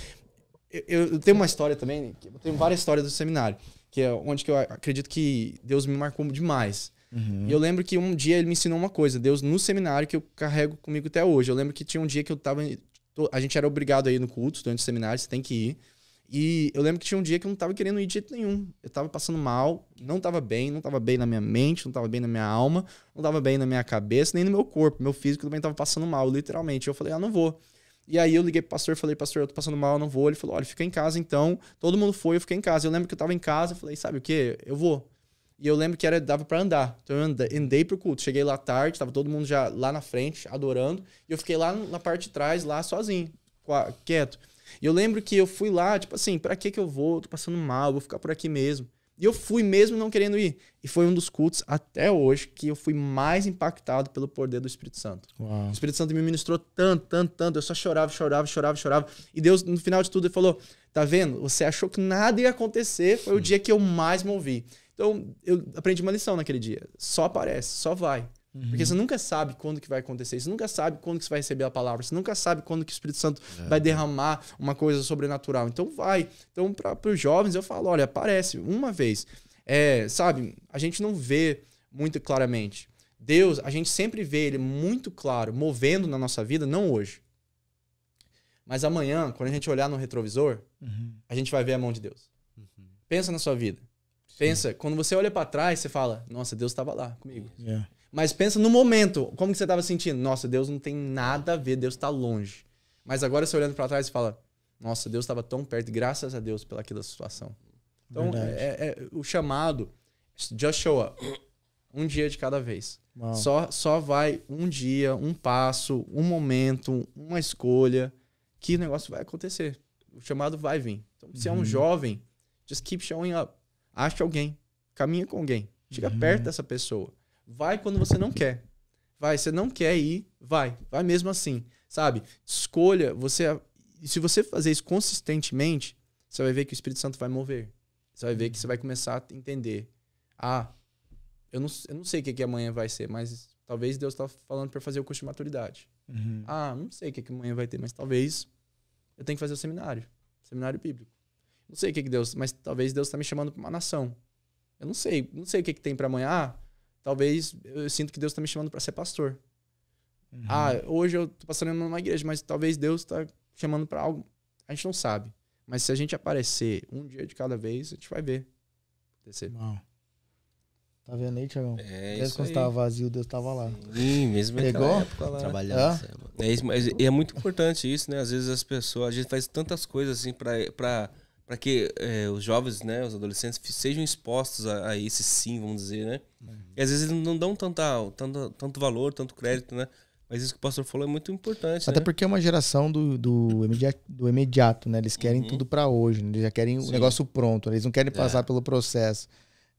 eu, eu, tenho uma história também, eu tenho várias histórias do seminário, que é onde que eu acredito que Deus me marcou demais. Uhum. E eu lembro que um dia ele me ensinou uma coisa, Deus no seminário que eu carrego comigo até hoje. Eu lembro que tinha um dia que eu tava. A gente era obrigado a ir no culto durante o seminário, você tem que ir. E eu lembro que tinha um dia que eu não tava querendo ir de jeito nenhum. Eu tava passando mal, não tava bem, não tava bem na minha mente, não tava bem na minha alma, não tava bem na minha cabeça, nem no meu corpo. Meu físico também tava passando mal, literalmente. Eu falei, ah, não vou. E aí eu liguei pro pastor, falei, pastor, eu tô passando mal, não vou. Ele falou, olha, fica em casa então. Todo mundo foi, eu fiquei em casa. Eu lembro que eu tava em casa, falei, sabe o quê? Eu vou. E eu lembro que era, dava para andar. Então eu andei, andei pro culto. Cheguei lá tarde, tava todo mundo já lá na frente, adorando. E eu fiquei lá na parte de trás, lá sozinho, quieto. E eu lembro que eu fui lá, tipo assim, pra que que eu vou? Tô passando mal, vou ficar por aqui mesmo. E eu fui mesmo não querendo ir. E foi um dos cultos até hoje que eu fui mais impactado pelo poder do Espírito Santo. Uau. O Espírito Santo me ministrou tanto, tanto, tanto. Eu só chorava, chorava, chorava, chorava. E Deus, no final de tudo, ele falou: Tá vendo? Você achou que nada ia acontecer. Foi Sim. o dia que eu mais me ouvi. Então, eu aprendi uma lição naquele dia. Só aparece, só vai. Uhum. Porque você nunca sabe quando que vai acontecer, você nunca sabe quando que você vai receber a palavra, você nunca sabe quando que o Espírito Santo é. vai derramar uma coisa sobrenatural. Então vai. Então para os jovens eu falo, olha, aparece uma vez. É, sabe, a gente não vê muito claramente. Deus, a gente sempre vê ele muito claro, movendo na nossa vida, não hoje. Mas amanhã, quando a gente olhar no retrovisor, uhum. a gente vai ver a mão de Deus. Uhum. Pensa na sua vida. Pensa, quando você olha para trás, você fala: Nossa, Deus estava lá comigo. Yeah. É. Mas pensa no momento, como que você estava sentindo? Nossa, Deus não tem nada a ver, Deus está longe. Mas agora você olhando para trás e fala: Nossa, Deus estava tão perto, graças a Deus pelaquela situação. Então, é, é, o chamado, just show up. Um dia de cada vez. Só, só vai um dia, um passo, um momento, uma escolha, que o negócio vai acontecer. O chamado vai vir. Então, se é um uhum. jovem, just keep showing up. Ache alguém. Caminha com alguém. Chega uhum. perto dessa pessoa. Vai quando você não quer. Vai, você não quer ir, vai. Vai mesmo assim, sabe? Escolha, você se você fazer isso consistentemente, você vai ver que o Espírito Santo vai mover. Você vai ver que você vai começar a entender. Ah, eu não, eu não sei o que, que amanhã vai ser, mas talvez Deus está falando para fazer o curso de maturidade. Uhum. Ah, não sei o que, que amanhã vai ter, mas talvez eu tenho que fazer o seminário. Seminário bíblico. Não sei o que, que Deus, mas talvez Deus está me chamando para uma nação. Eu não sei, não sei o que, que tem para amanhã. Ah, talvez eu sinto que Deus está me chamando para ser pastor. Uhum. Ah, hoje eu tô passando numa igreja, mas talvez Deus está chamando para algo. A gente não sabe. Mas se a gente aparecer um dia de cada vez, a gente vai ver acontecer. Uau. Tá vendo aí, Tiagão? É Desde quando estava vazio, Deus estava lá. Sim, mesmo Pegou? época lá. Né? Trabalhando. É? É, isso, mas, e é muito importante isso, né? Às vezes as pessoas, a gente faz tantas coisas assim para para que é, os jovens, né, os adolescentes sejam expostos a, a esse sim, vamos dizer, né? Uhum. E às vezes eles não dão tanta, tanto, tanto valor, tanto crédito, né? Mas isso que o pastor falou é muito importante. Até né? porque é uma geração do, do, imediato, do imediato, né? Eles querem uhum. tudo para hoje, né? eles já querem Sim. o negócio pronto, né? eles não querem é. passar é. pelo processo.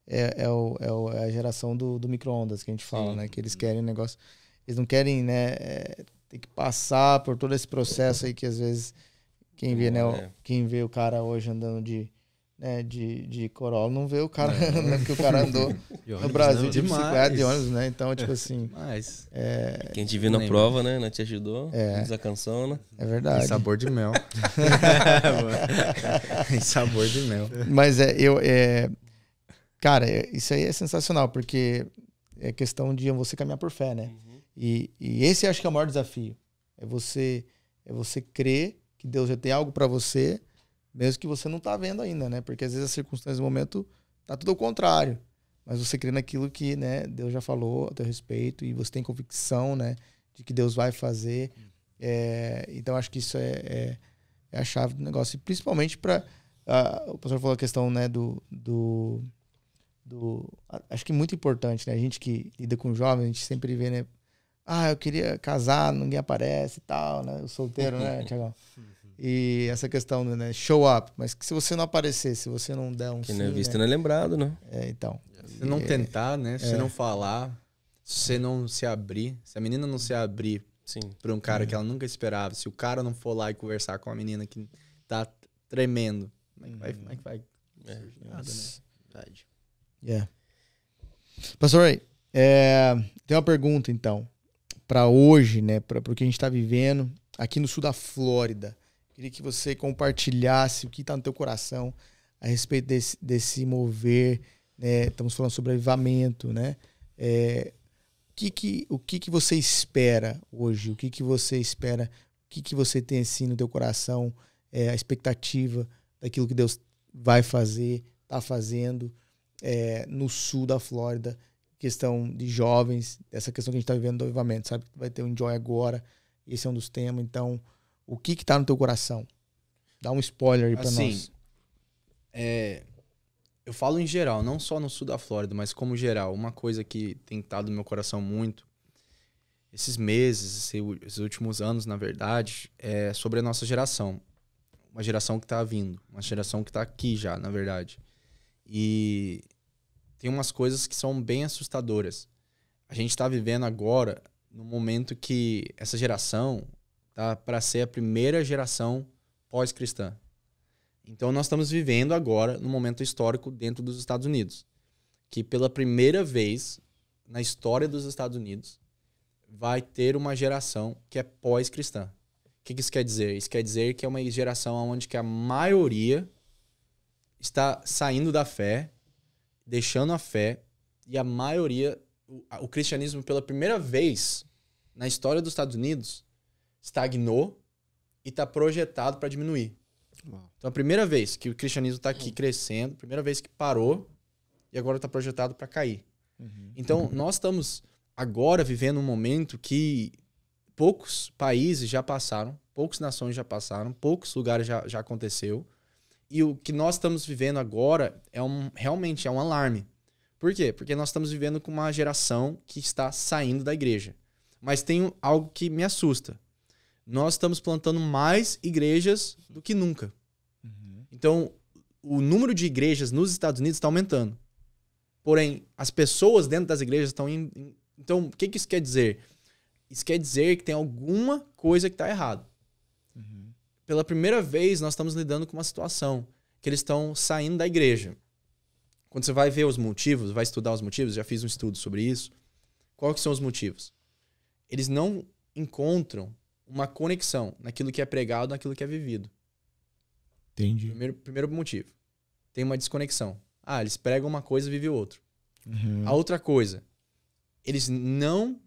É, é, o, é, o, é a geração do, do micro-ondas que a gente fala, Sim. né? Que eles querem o negócio. Eles não querem, né? Eh, ter que passar por todo esse processo aí que às vezes quem vê, né, o, é. quem vê o cara hoje andando de, né, de, de Corolla não vê o cara é. andando que o cara andou no Brasil não, de demais. bicicleta de ônibus, né? Então, tipo é, assim. Mas, é... Quem te viu na prova, né? Não te ajudou. É. a canção, né? É verdade. Em sabor de mel. em sabor de mel. Mas é, eu. É... Cara, isso aí é sensacional, porque é questão de você caminhar por fé, né? Uhum. E, e esse acho que é o maior desafio. É você, é você crer que Deus já tem algo para você, mesmo que você não tá vendo ainda, né? Porque às vezes as circunstâncias do momento tá tudo ao contrário. Mas você crê naquilo que, né, Deus já falou a teu respeito e você tem convicção, né, de que Deus vai fazer. É, então acho que isso é, é, é, a chave do negócio, e principalmente para o pastor falou a questão, né, do, do do acho que é muito importante, né? A gente que lida com jovens, a gente sempre vê, né, ah, eu queria casar, ninguém aparece e tal, né? Eu solteiro, né, Tiagão? E essa questão, né? Show up. Mas que se você não aparecer, se você não der um. Que não é né? visto né? não é lembrado, né? É, então. Se não tentar, né? Se é. não falar, se você não se abrir, se a menina não se abrir Sim. pra um cara que uhum. ela nunca esperava, se o cara não for lá e conversar com a menina que tá tremendo, como é que vai? é que vai? Uhum. É. Nada, né? Verdade. Yeah. É. Pastor Ray, é, tem uma pergunta então para hoje, né, para o que a gente está vivendo aqui no sul da Flórida. Queria que você compartilhasse o que está no teu coração a respeito desse, desse mover. Né? Estamos falando sobre avivamento, né? É, o que, que, o que, que você espera hoje? O que, que você espera? O que, que você tem assim no teu coração? É, a expectativa daquilo que Deus vai fazer, está fazendo é, no sul da Flórida questão de jovens, essa questão que a gente está vivendo do avivamento, sabe? Vai ter o um Enjoy agora, esse é um dos temas. Então, o que que tá no teu coração? Dá um spoiler aí pra assim, nós. É, eu falo em geral, não só no sul da Flórida, mas como geral. Uma coisa que tem estado no meu coração muito, esses meses, esses últimos anos, na verdade, é sobre a nossa geração. Uma geração que tá vindo, uma geração que tá aqui já, na verdade. E tem umas coisas que são bem assustadoras. A gente está vivendo agora no momento que essa geração tá para ser a primeira geração pós-cristã. Então nós estamos vivendo agora no momento histórico dentro dos Estados Unidos, que pela primeira vez na história dos Estados Unidos vai ter uma geração que é pós-cristã. O que isso quer dizer? Isso quer dizer que é uma geração onde que a maioria está saindo da fé deixando a fé, e a maioria, o, o cristianismo, pela primeira vez na história dos Estados Unidos, estagnou e está projetado para diminuir. Uau. Então, a primeira vez que o cristianismo está aqui crescendo, primeira vez que parou e agora está projetado para cair. Uhum. Então, nós estamos agora vivendo um momento que poucos países já passaram, poucas nações já passaram, poucos lugares já, já aconteceu. E o que nós estamos vivendo agora é um realmente é um alarme. Por quê? Porque nós estamos vivendo com uma geração que está saindo da igreja. Mas tem algo que me assusta. Nós estamos plantando mais igrejas do que nunca. Uhum. Então, o número de igrejas nos Estados Unidos está aumentando. Porém, as pessoas dentro das igrejas estão. Em... Então, o que, que isso quer dizer? Isso quer dizer que tem alguma coisa que está errada. Uhum pela primeira vez nós estamos lidando com uma situação que eles estão saindo da igreja. Quando você vai ver os motivos, vai estudar os motivos, já fiz um estudo sobre isso. Quais são os motivos? Eles não encontram uma conexão naquilo que é pregado, naquilo que é vivido. Entendi. Primeiro, primeiro motivo. Tem uma desconexão. Ah, eles pregam uma coisa e vivem outra. Uhum. A outra coisa, eles não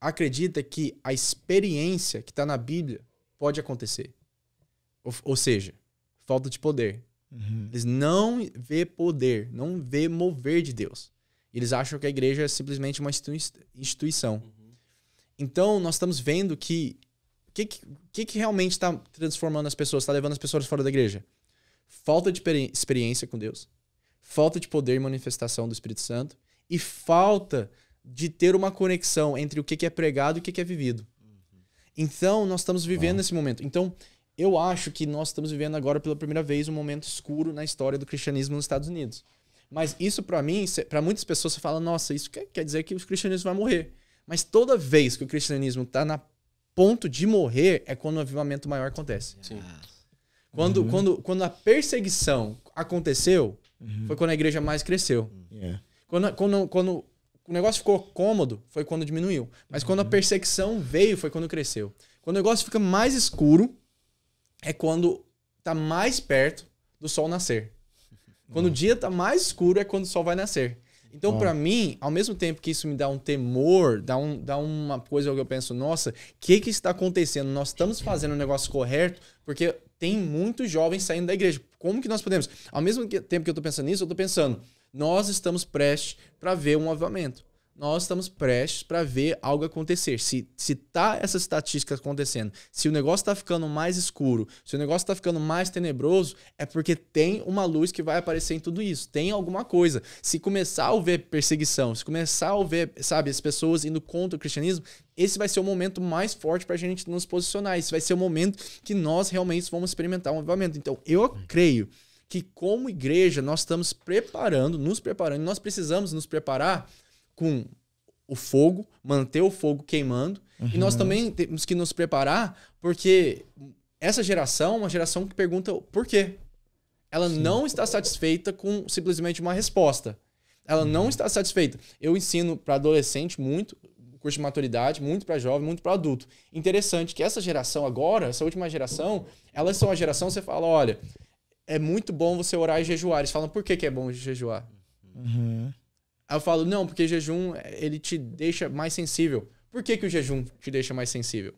acreditam que a experiência que está na Bíblia pode acontecer. Ou, ou seja, falta de poder. Uhum. Eles não vê poder, não vê mover de Deus. Eles acham que a igreja é simplesmente uma instituição. Uhum. Então, nós estamos vendo que o que, que, que, realmente está transformando as pessoas, está levando as pessoas fora da igreja? Falta de experiência com Deus, falta de poder e manifestação do Espírito Santo e falta de ter uma conexão entre o que, que é pregado e o que, que é vivido. Então, nós estamos vivendo ah. esse momento. Então, eu acho que nós estamos vivendo agora pela primeira vez um momento escuro na história do cristianismo nos Estados Unidos. Mas isso, para mim, para muitas pessoas, você fala, nossa, isso quer, dizer que o cristianismo vai morrer. Mas toda vez que o cristianismo está na ponto de morrer é quando o avivamento maior acontece. Sim. Ah. Quando, uhum. quando, quando a perseguição aconteceu, uhum. foi quando a igreja mais cresceu. Yeah. É. Quando, quando, quando o negócio ficou cômodo, foi quando diminuiu. Mas quando a uhum. perseguição veio, foi quando cresceu. Quando o negócio fica mais escuro, é quando tá mais perto do sol nascer. Quando o uhum. dia tá mais escuro, é quando o sol vai nascer. Então, oh. para mim, ao mesmo tempo que isso me dá um temor, dá, um, dá uma coisa que eu penso, nossa, o que, que está acontecendo? Nós estamos fazendo o negócio correto, porque tem muitos jovens saindo da igreja. Como que nós podemos? Ao mesmo tempo que eu estou pensando nisso, eu estou pensando, nós estamos prestes para ver um avivamento. Nós estamos prestes para ver algo acontecer. Se, se tá essas estatísticas acontecendo, se o negócio está ficando mais escuro, se o negócio está ficando mais tenebroso, é porque tem uma luz que vai aparecer em tudo isso. Tem alguma coisa. Se começar a ver perseguição, se começar a ver, sabe, as pessoas indo contra o cristianismo, esse vai ser o momento mais forte para a gente nos posicionar. Esse vai ser o momento que nós realmente vamos experimentar um avivamento. Então, eu creio que, como igreja, nós estamos preparando, nos preparando, nós precisamos nos preparar com o fogo, manter o fogo queimando. Uhum. E nós uhum. também temos que nos preparar, porque essa geração é uma geração que pergunta por quê. Ela Sim. não está satisfeita com simplesmente uma resposta. Ela uhum. não está satisfeita. Eu ensino para adolescente muito, curso de maturidade, muito para jovem, muito para adulto. Interessante que essa geração agora, essa última geração, elas são a geração que você fala, olha, é muito bom você orar e jejuar. Eles falam, por que, que é bom jejuar? Uhum. Aí eu falo, não, porque jejum, eh, ele te deixa mais sensível. Por que, que o jejum te deixa mais sensível?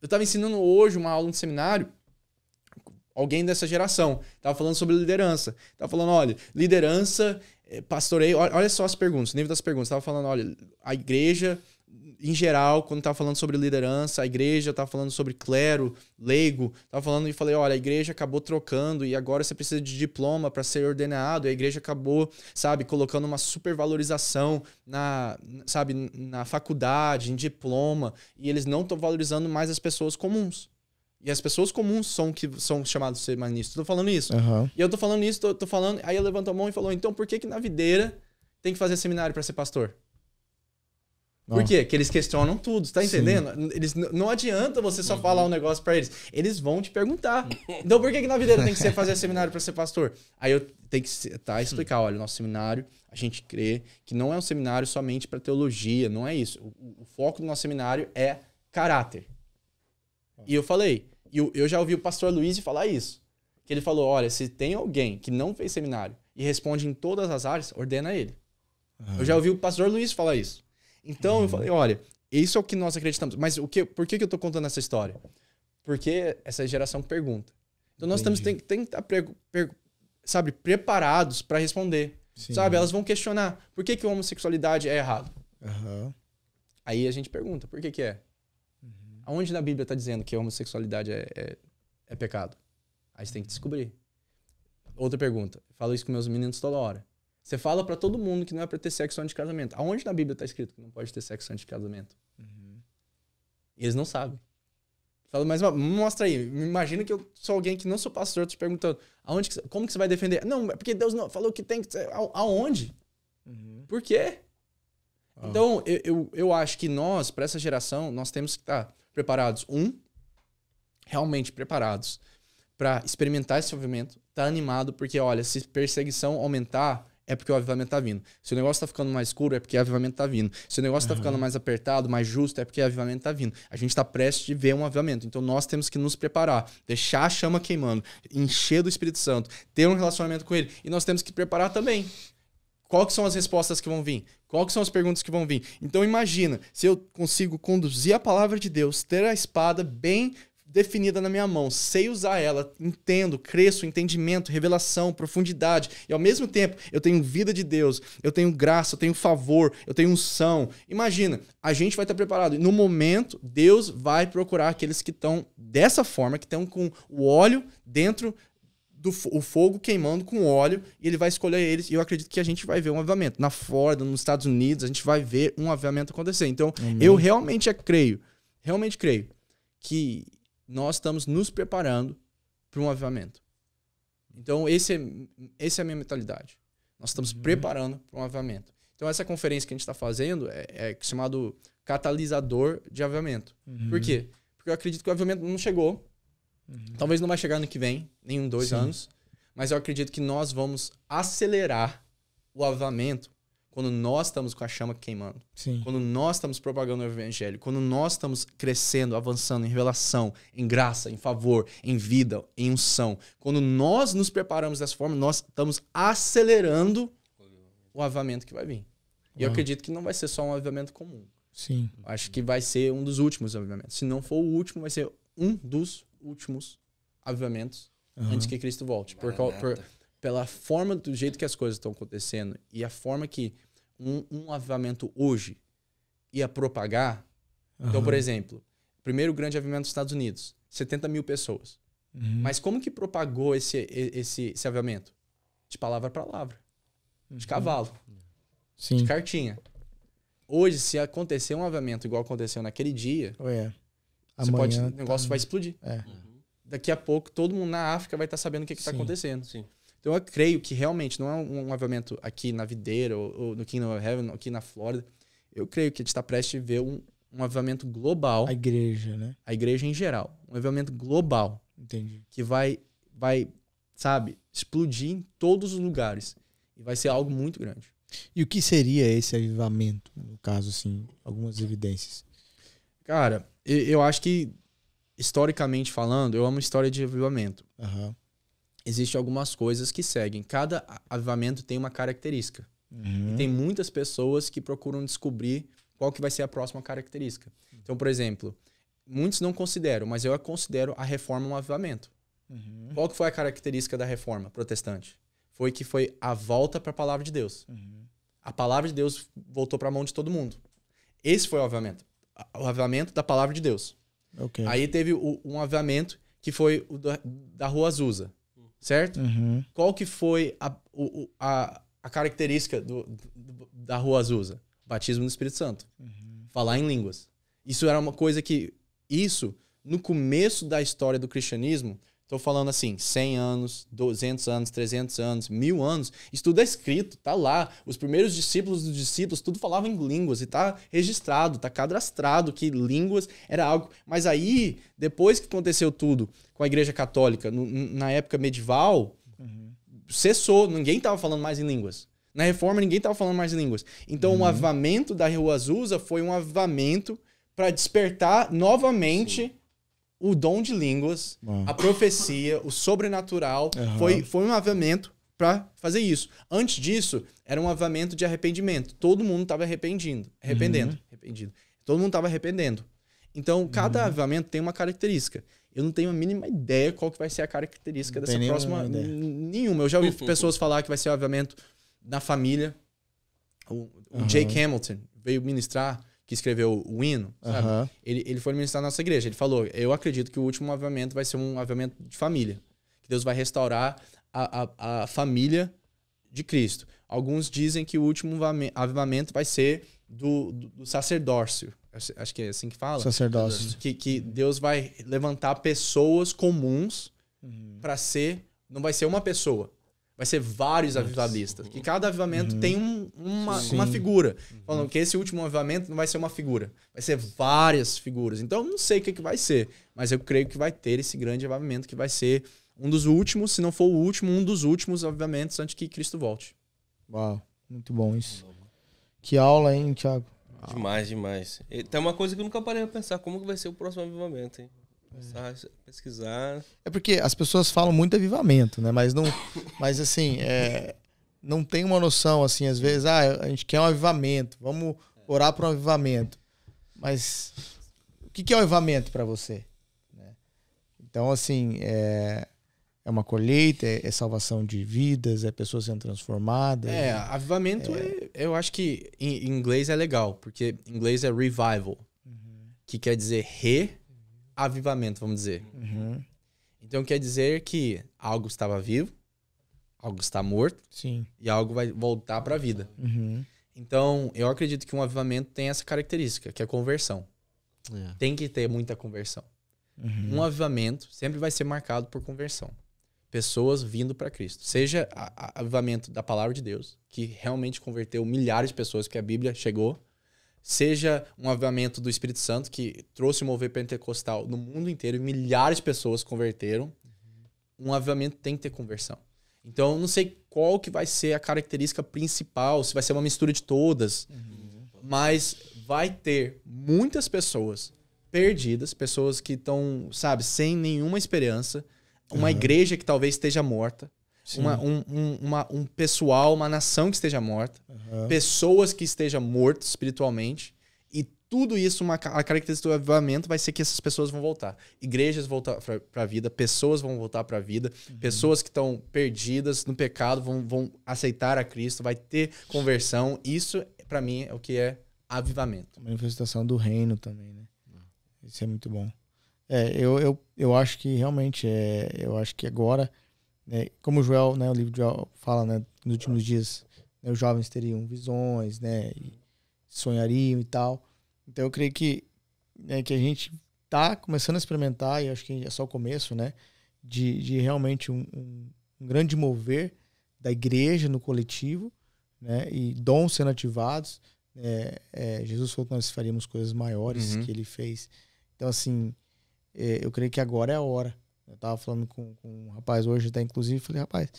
Eu estava ensinando hoje uma aula no seminário, alguém dessa geração, estava falando sobre liderança. Estava falando, olha, liderança, eh, pastoreio, olha só as perguntas, o nível das perguntas. Estava falando, olha, a igreja em geral, quando estava falando sobre liderança, a igreja estava falando sobre clero, leigo, estava falando e falei, olha, a igreja acabou trocando e agora você precisa de diploma para ser ordenado. a igreja acabou, sabe, colocando uma supervalorização na, sabe, na faculdade, em diploma, e eles não estão valorizando mais as pessoas comuns. E as pessoas comuns são que são chamados de ser ministros. Tô falando isso. Uhum. E eu tô falando isso, tô, tô falando. Aí ele levantou a mão e falou: então por que que na videira tem que fazer seminário para ser pastor? Por ah. quê? Porque eles questionam tudo, tá entendendo? Eles, não adianta você só uhum. falar um negócio para eles. Eles vão te perguntar. Então por que, que na vida tem que ser fazer seminário para ser pastor? Aí eu tenho que tá, explicar, olha, o nosso seminário, a gente crê que não é um seminário somente para teologia, não é isso. O, o, foco do nosso seminário é caráter. E eu falei, eu, eu já ouvi o pastor Luiz falar isso. Que ele falou, olha, se tem alguém que não fez seminário e responde em todas as áreas, ordena ele. Uhum. Eu já ouvi o pastor Luiz falar isso. Então, eu uhum. falei, olha, isso é o que nós acreditamos. Mas o que, por que, eu estou contando essa história? Porque essa geração pergunta. Então, nós Entendi. tem, que estar, sabe, preparados para responder. Sim. Sabe? Elas vão questionar. Por que, que a homossexualidade é errado? Uhum. Aí a gente pergunta, por que que é? Uhum. Aonde na Bíblia está dizendo que a homossexualidade é, é, é pecado? Aí você tem que descobrir. Outra pergunta. falo isso com meus meninos toda hora. Você fala para todo mundo que não é para ter sexo antes de casamento. Aonde na Bíblia tá escrito que não pode ter sexo antes de casamento? Uhum. Eles não sabem. Fala, mas mostra aí. Imagina que eu sou alguém que não sou pastor te perguntando aonde que, como que você vai defender? Não, é porque Deus não falou que tem que. Aonde? Uhum. Por quê? Ah. Então, eu, eu, eu, acho que nós, para essa geração, nós temos que estar tá preparados. Um, realmente preparados para experimentar esse movimento, tá animado, porque olha, se perseguição aumentar, é porque o avivamento está vindo. Se o negócio está ficando mais escuro, é porque o avivamento está vindo. Se o negócio uhum. ficando mais apertado, mais justo, é porque o avivamento está vindo. A gente está prestes de ver um avivamento. Então nós temos que nos preparar, deixar a chama queimando, encher do Espírito Santo, ter um relacionamento com ele. E nós temos que preparar também. Qual que são as respostas que vão vir? Qual que são as perguntas que vão vir? Então imagina, se eu consigo conduzir a palavra de Deus, ter a espada bem definida na minha mão, sei usar ela, entendo, cresço, entendimento, revelação, profundidade, e ao mesmo tempo eu tenho vida de Deus, eu tenho graça, eu tenho favor, eu tenho unção. Imagina, a gente vai estar preparado. E no momento, Deus vai procurar aqueles que estão dessa forma, que estão com o óleo dentro do o fogo queimando com óleo e ele vai escolher eles. E eu acredito que a gente vai ver um avivamento. Na Ford, nos Estados Unidos, a gente vai ver um avivamento acontecer. Então, Amém. eu realmente é, creio, realmente creio que nós estamos nos preparando para um avivamento. Então, esse é, essa é a minha mentalidade. Nós estamos uhum. preparando para um avivamento. Então, essa conferência que a gente está fazendo é, é chamado catalisador de avivamento. Uhum. Por quê? Porque eu acredito que o avivamento não chegou. Uhum. Talvez não vai chegar ano que vem, nem em dois Sim. anos. Mas eu acredito que nós vamos acelerar o avivamento quando nós estamos com a chama queimando, Sim. quando nós estamos propagando o evangelho, quando nós estamos crescendo, avançando em revelação, em graça, em favor, em vida, em unção, quando nós nos preparamos dessa forma, nós estamos acelerando o avivamento que vai vir. E eu acredito que não vai ser só um avivamento comum. Sim. Acho que vai ser um dos últimos avivamentos. Se não for o último, vai ser um dos últimos avivamentos uhum. antes que Cristo volte. Por, por, pela forma do jeito que as coisas estão acontecendo e a forma que um, um avivamento hoje ia propagar. Uhum. Então, por exemplo, primeiro grande avivamento dos Estados Unidos, 70 mil pessoas. Uhum. Mas como que propagou esse, esse, esse avivamento? De palavra para palavra. De uhum. cavalo. Sim. De cartinha. Hoje, se acontecer um avivamento igual aconteceu naquele dia, oh, yeah. É. você pode, o negócio tá... vai explodir. É. Uhum. Daqui a pouco, todo mundo na África vai estar tá sabendo o que está acontecendo. Sim. Então eu creio que realmente não é um avivamento aqui na Videira ou, ou no Kingdom of Heaven, aqui na Flórida. Eu creio que a gente está prestes a ver um, um avivamento global. A igreja, né? A igreja em geral. Um avivamento global. Entendi. Que vai, vai, sabe, explodir em todos os lugares. E vai ser algo muito grande. E o que seria esse avivamento, no caso, assim, algumas evidências? Cara, eu acho que, historicamente falando, eu amo história de avivamento. Uhum existem algumas coisas que seguem. Cada avivamento tem uma característica. Uhum. E tem muitas pessoas que procuram descobrir qual que vai ser a próxima característica. Então, por exemplo, muitos não consideram, mas eu considero a reforma um avivamento. Uhum. Qual que foi a característica da reforma protestante? Foi que foi a volta para a palavra de Deus. Uhum. A palavra de Deus voltou para a mão de todo mundo. Esse foi o avivamento. O avivamento da palavra de Deus. Okay. Aí teve um avivamento que foi o da Rua Azusa certo? Uhum. Qual que foi a, o, a, a característica do, do, da Rua Azusa? Batismo no Espírito Santo. Uhum. Falar em línguas. Isso era uma coisa que... Isso, no começo da história do cristianismo, Estou falando assim, 100 anos, 200 anos, 300 anos, mil anos. Isso tudo é escrito, tá lá. Os primeiros discípulos dos discípulos, tudo falava em línguas e tá registrado, tá cadastrado que línguas era algo. Mas aí, depois que aconteceu tudo com a Igreja Católica, no, na época medieval, uhum. cessou, ninguém estava falando mais em línguas. Na reforma, ninguém estava falando mais em línguas. Então, uhum. o avivamento da Rua Azusa foi um avivamento para despertar novamente. Sim o dom de línguas, ah. a profecia, o sobrenatural. Uhum. Foi, foi um avivamento para fazer isso. Antes disso, era um avivamento de arrependimento. Todo mundo estava arrependido, arrependendo, uhum. arrependido. Todo mundo estava arrependendo. Então, cada uhum. avivamento tem uma característica. Eu não tenho a mínima ideia qual que vai ser a característica não dessa próxima. Ideia. Nenhuma. Eu já ouvi uhum. pessoas falar que vai ser o avivamento na família. O, o uhum. Jake Hamilton veio ministrar que escreveu o hino, Ele, ele foi ministrar na nossa igreja. Ele falou: Eu acredito que o último avivamento vai ser um avivamento de família. Que Deus vai restaurar a, a, a família de Cristo. Alguns dizem que o último avivamento vai ser do, do, do sacerdócio. Acho que é assim que fala. Sacerdócio. Que, que Deus vai levantar pessoas comuns uhum. para ser. Não vai ser uma pessoa, vai ser vários avivalistas. Que cada avivamento uhum. tem um, uma, uma, figura. Uhum. Falando que esse último avivamento não vai ser uma figura, vai ser várias figuras. Então, não sei o que, que vai ser, mas eu creio que vai ter esse grande avivamento que vai ser um dos últimos, se não for o último, um dos últimos avivamentos antes que Cristo volte. Uau, muito bom isso. Que aula, hein, Thiago? Demais, demais. tem uma coisa que eu nunca parei a pensar, como que vai ser o próximo avivamento, hein? pesquisar. É porque as pessoas falam muito avivamento, né? Mas não. mas assim, é, não tem uma noção, assim, às vezes, ah, a gente quer um avivamento, vamos orar para um avivamento. Mas o que é um avivamento para você? Né? Então, assim, é, é uma colheita, é, é, salvação de vidas, é pessoas sendo transformadas. É, avivamento, é... é eu acho que em, inglês é legal, porque em inglês é revival, uhum. que quer dizer re avivamento, vamos dizer. Uhum. Então quer dizer que algo estava vivo, algo está morto, Sim. e algo vai voltar para a vida. Uhum. Então eu acredito que um avivamento tem essa característica, que é conversão. É. Tem que ter muita conversão. Uhum. Um avivamento sempre vai ser marcado por conversão. Pessoas vindo para Cristo. Seja a, a, avivamento da palavra de Deus, que realmente converteu milhares de pessoas, que a Bíblia chegou seja um avivamento do Espírito Santo, que trouxe o mover pentecostal no mundo inteiro, milhares de pessoas converteram. Uhum. Um avivamento tem que ter conversão. Então, eu não sei qual que vai ser a característica principal, se vai ser uma mistura de todas, uhum. mas vai ter muitas pessoas perdidas, pessoas que estão, sabe, sem nenhuma esperança, uma uhum. igreja que talvez esteja morta, uma, um, um, uma, um pessoal, uma nação que esteja morta, uhum. pessoas que estejam mortas espiritualmente, e tudo isso, uma, a característica do avivamento vai ser que essas pessoas vão voltar. Igrejas voltar para a vida, pessoas vão voltar para a vida, uhum. pessoas que estão perdidas no pecado vão, vão aceitar a Cristo, vai ter conversão. Isso, para mim, é o que é avivamento. Manifestação do reino também, né? Uhum. Isso é muito bom. É, eu, eu, eu acho que realmente é, eu acho que agora né? Como o Joel, né, o livro de Joel fala, né, nos últimos dias, né, os jovens teriam visões, né, e sonhariam e tal. Então eu creio que, né, que a gente está começando a experimentar, e acho que é só o começo, né, de, de realmente um, um, um grande mover da igreja no coletivo, né, e dons sendo ativados. É, é, Jesus falou que nós faríamos coisas maiores uhum. que ele fez. Então, assim, é, eu creio que agora é a hora eu estava falando com, com um rapaz hoje, até inclusive, falei, rapaz,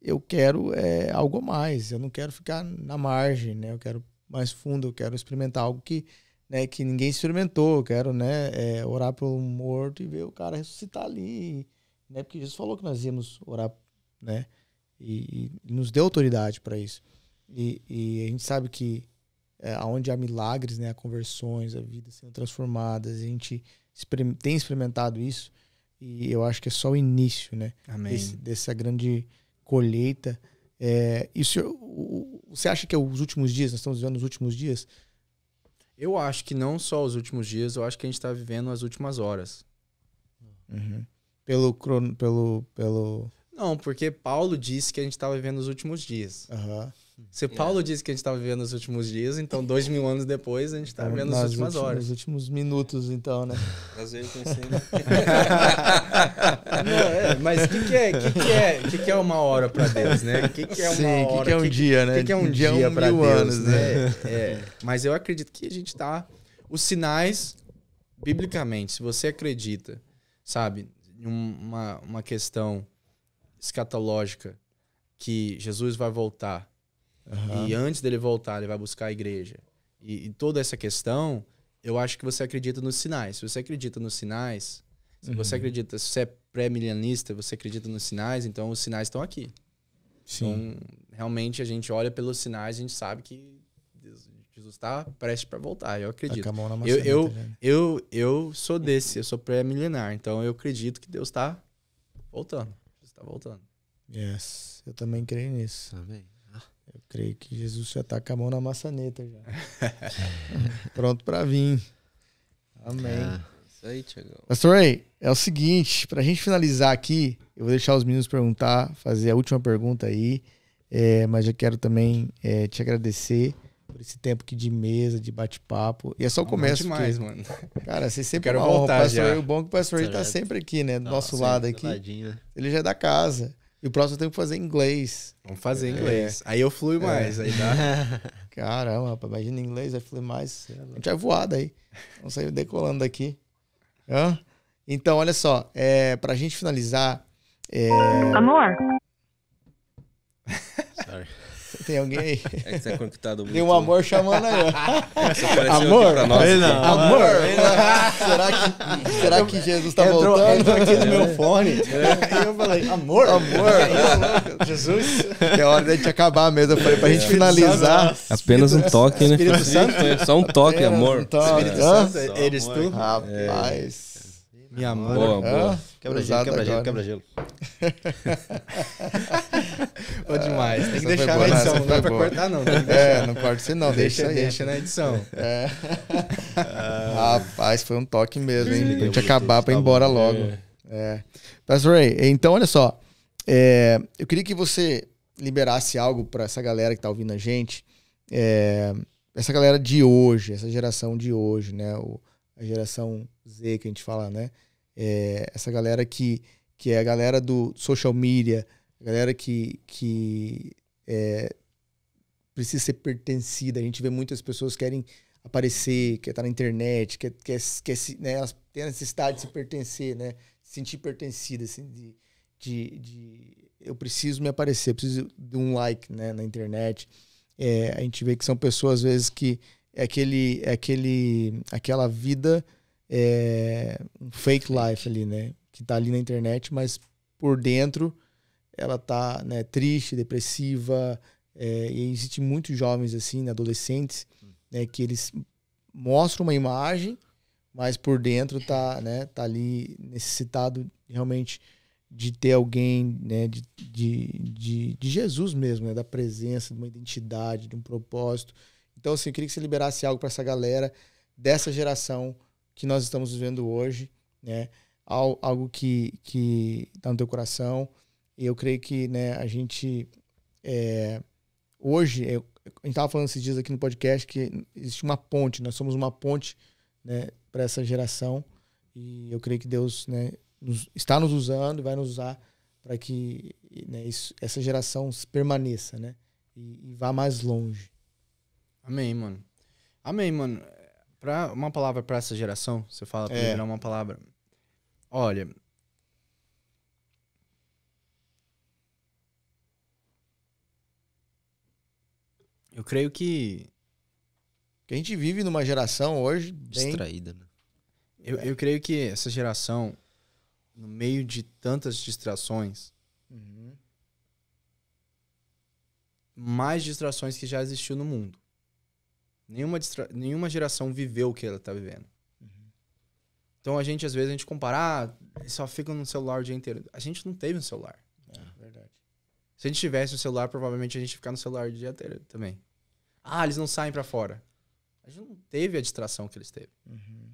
eu quero é, algo mais, eu não quero ficar na margem, né? Eu quero mais fundo, eu quero experimentar algo que, né, que ninguém experimentou. Eu quero, né, é, orar pelo morto e ver o cara ressuscitar ali, né? Porque Jesus falou que nós íamos orar, né? E, e nos deu autoridade para isso. E, e, a gente sabe que é, onde há milagres, né, há conversões, a vida sendo transformadas, a gente tem experimentado isso. E eu acho que é só o início, né? Amém. dessa grande colheita. É, isso, o, você acha que é os últimos dias? Nós estamos vivendo os últimos dias? Eu acho que não só os últimos dias, eu acho que a gente está vivendo as últimas horas. Uhum. Pelo, crono, pelo, pelo. Não, porque Paulo disse que a gente estava tá vivendo os últimos dias. Uhum. Se é. Paulo é. disse que a gente estava vivendo nos últimos dias, então dois mil anos depois a gente está vivendo é as últimas últimos, horas. Os últimos minutos, então, né? Prazer em conhecer. Né? é, mas o que, que, é, que, que, é, que, que é uma hora para Deus, né? O que, que é uma Sim, hora? O que, é um que, dia, né? O que, é um, um dia, dia um para Deus, anos, né? né? É, é, mas eu acredito que a gente está... Os sinais, biblicamente, se você acredita, sabe, em uma, uma questão escatológica, que Jesus vai voltar Uhum. E antes dele voltar, ele vai buscar a igreja. E, e, toda essa questão, eu acho que você acredita nos sinais. Se você acredita nos sinais, se uhum. você acredita, se você é pré-milianista, você acredita nos sinais, então os sinais estão aqui. Sim. Então, realmente a gente olha pelos sinais, a gente sabe que Jesus está prestes para voltar, eu tá acredito. Tá maçaneta, eu, eu, eu, eu sou desse, eu sou pré-milenar, então eu acredito que Deus está voltando. está voltando. Yes, eu também creio nisso. Amém. Tá eu creio que Jesus já está com a mão na maçaneta já. Pronto para vir. Amém. É. Isso aí, Tiagão. Pastor Ray, é o seguinte, para a gente finalizar aqui, eu vou deixar os meninos perguntar, fazer a última pergunta aí, é, mas eu quero também é, te agradecer por esse tempo aqui de mesa, de bate-papo. E é só o começo. demais, porque, mano. Cara, você sempre eu quero o pastor o bom é que o pastor Ray tá, tá sempre aqui, né? Do nosso lado aqui. Ladinho, né? Ele já é da casa. E o próximo eu tenho que fazer em inglês. Vamos fazer em é. inglês. Aí eu flui é. mais. Aí dá. Caramba, rapaz, imagina em inglês, aí flui mais. É A gente vai voar daí. Vamos sair decolando daqui. Hã? Então, olha só, é, pra gente finalizar. É... Amor. Sorry tem alguém aí. É que você é conectado muito. Tem um amor chamando aí. É, amor? Nós, não, amor? Ah, será que, será que Jesus tá entrou, voltando? Entrou aqui no meu né? fone. É. E eu falei, amor? Amor? Jesus? É hora da gente acabar mesmo. Eu falei, pra gente finalizar. Apenas um toque, né? Espírito Santo? Só um toque, amor. Um toque. Espírito Santo, eres tu? Rapaz. Minha mãe. Boa, boa. Quebra-gelo, quebra-gelo, quebra-gelo. Ô, demais. Tem que deixar na né? edição. Não dá pra cortar, não. É, não corta isso não. Deixa, deixa aí. Deixa na edição. É. Rapaz, foi um toque mesmo, hein? Pra gente acabar pra ir embora logo. É. é. Pastor Ray, então, olha só. É, eu queria que você liberasse algo para essa galera que tá ouvindo a gente. É, essa galera de hoje, essa geração de hoje, né? O, a geração Z que a gente fala, né? é, essa galera que, que é a galera do social media, a galera que, que é, precisa ser pertencida. A gente vê muitas pessoas querem aparecer, quer estar na internet, quer, quer, quer né, elas têm a necessidade de se pertencer, né? Se sentir pertencida, assim, de, de, de, eu preciso me aparecer, preciso de um like né, na internet. É, a gente vê que são pessoas, às vezes, que é aquele, é aquele, aquela vida é, um fake life ali, né? Que tá ali na internet, mas por dentro ela tá né, triste, depressiva. É, e existe muitos jovens assim, né, adolescentes, né, que eles mostram uma imagem, mas por dentro tá, né, tá ali necessitado realmente de ter alguém, né, de, de, de, de Jesus mesmo, né, da presença, de uma identidade, de um propósito. Então, assim, eu queria que você liberasse algo para essa galera dessa geração que nós estamos vivendo hoje, né? Algo que que está no teu coração. E eu creio que, né, a gente é, hoje eu, a gente estava falando esses dias aqui no podcast que existe uma ponte, nós somos uma ponte, né, para essa geração. E eu creio que Deus, né, nos, está nos usando, e vai nos usar para que né, isso, essa geração permaneça, né? E, e vá mais longe. Amém, mano. Amém, mano para uma palavra para essa geração, você fala pra é. uma palavra. Olha. Eu creio que. Que a gente vive numa geração hoje. Bem... Distraída, né? Eu, é. eu creio que essa geração, no meio de tantas distrações, uhum. mais distrações que já existiu no mundo. Nenhuma, distra... nenhuma geração viveu o que ela tá vivendo. Uhum. Então a gente, às vezes, a gente compara, ah, só fica no celular o dia inteiro. A gente não teve um celular. É, verdade. Se a gente tivesse o um celular, provavelmente a gente ficar no celular o dia inteiro também. Ah, eles não saem para fora. A gente não teve a distração que eles teve. Uhum.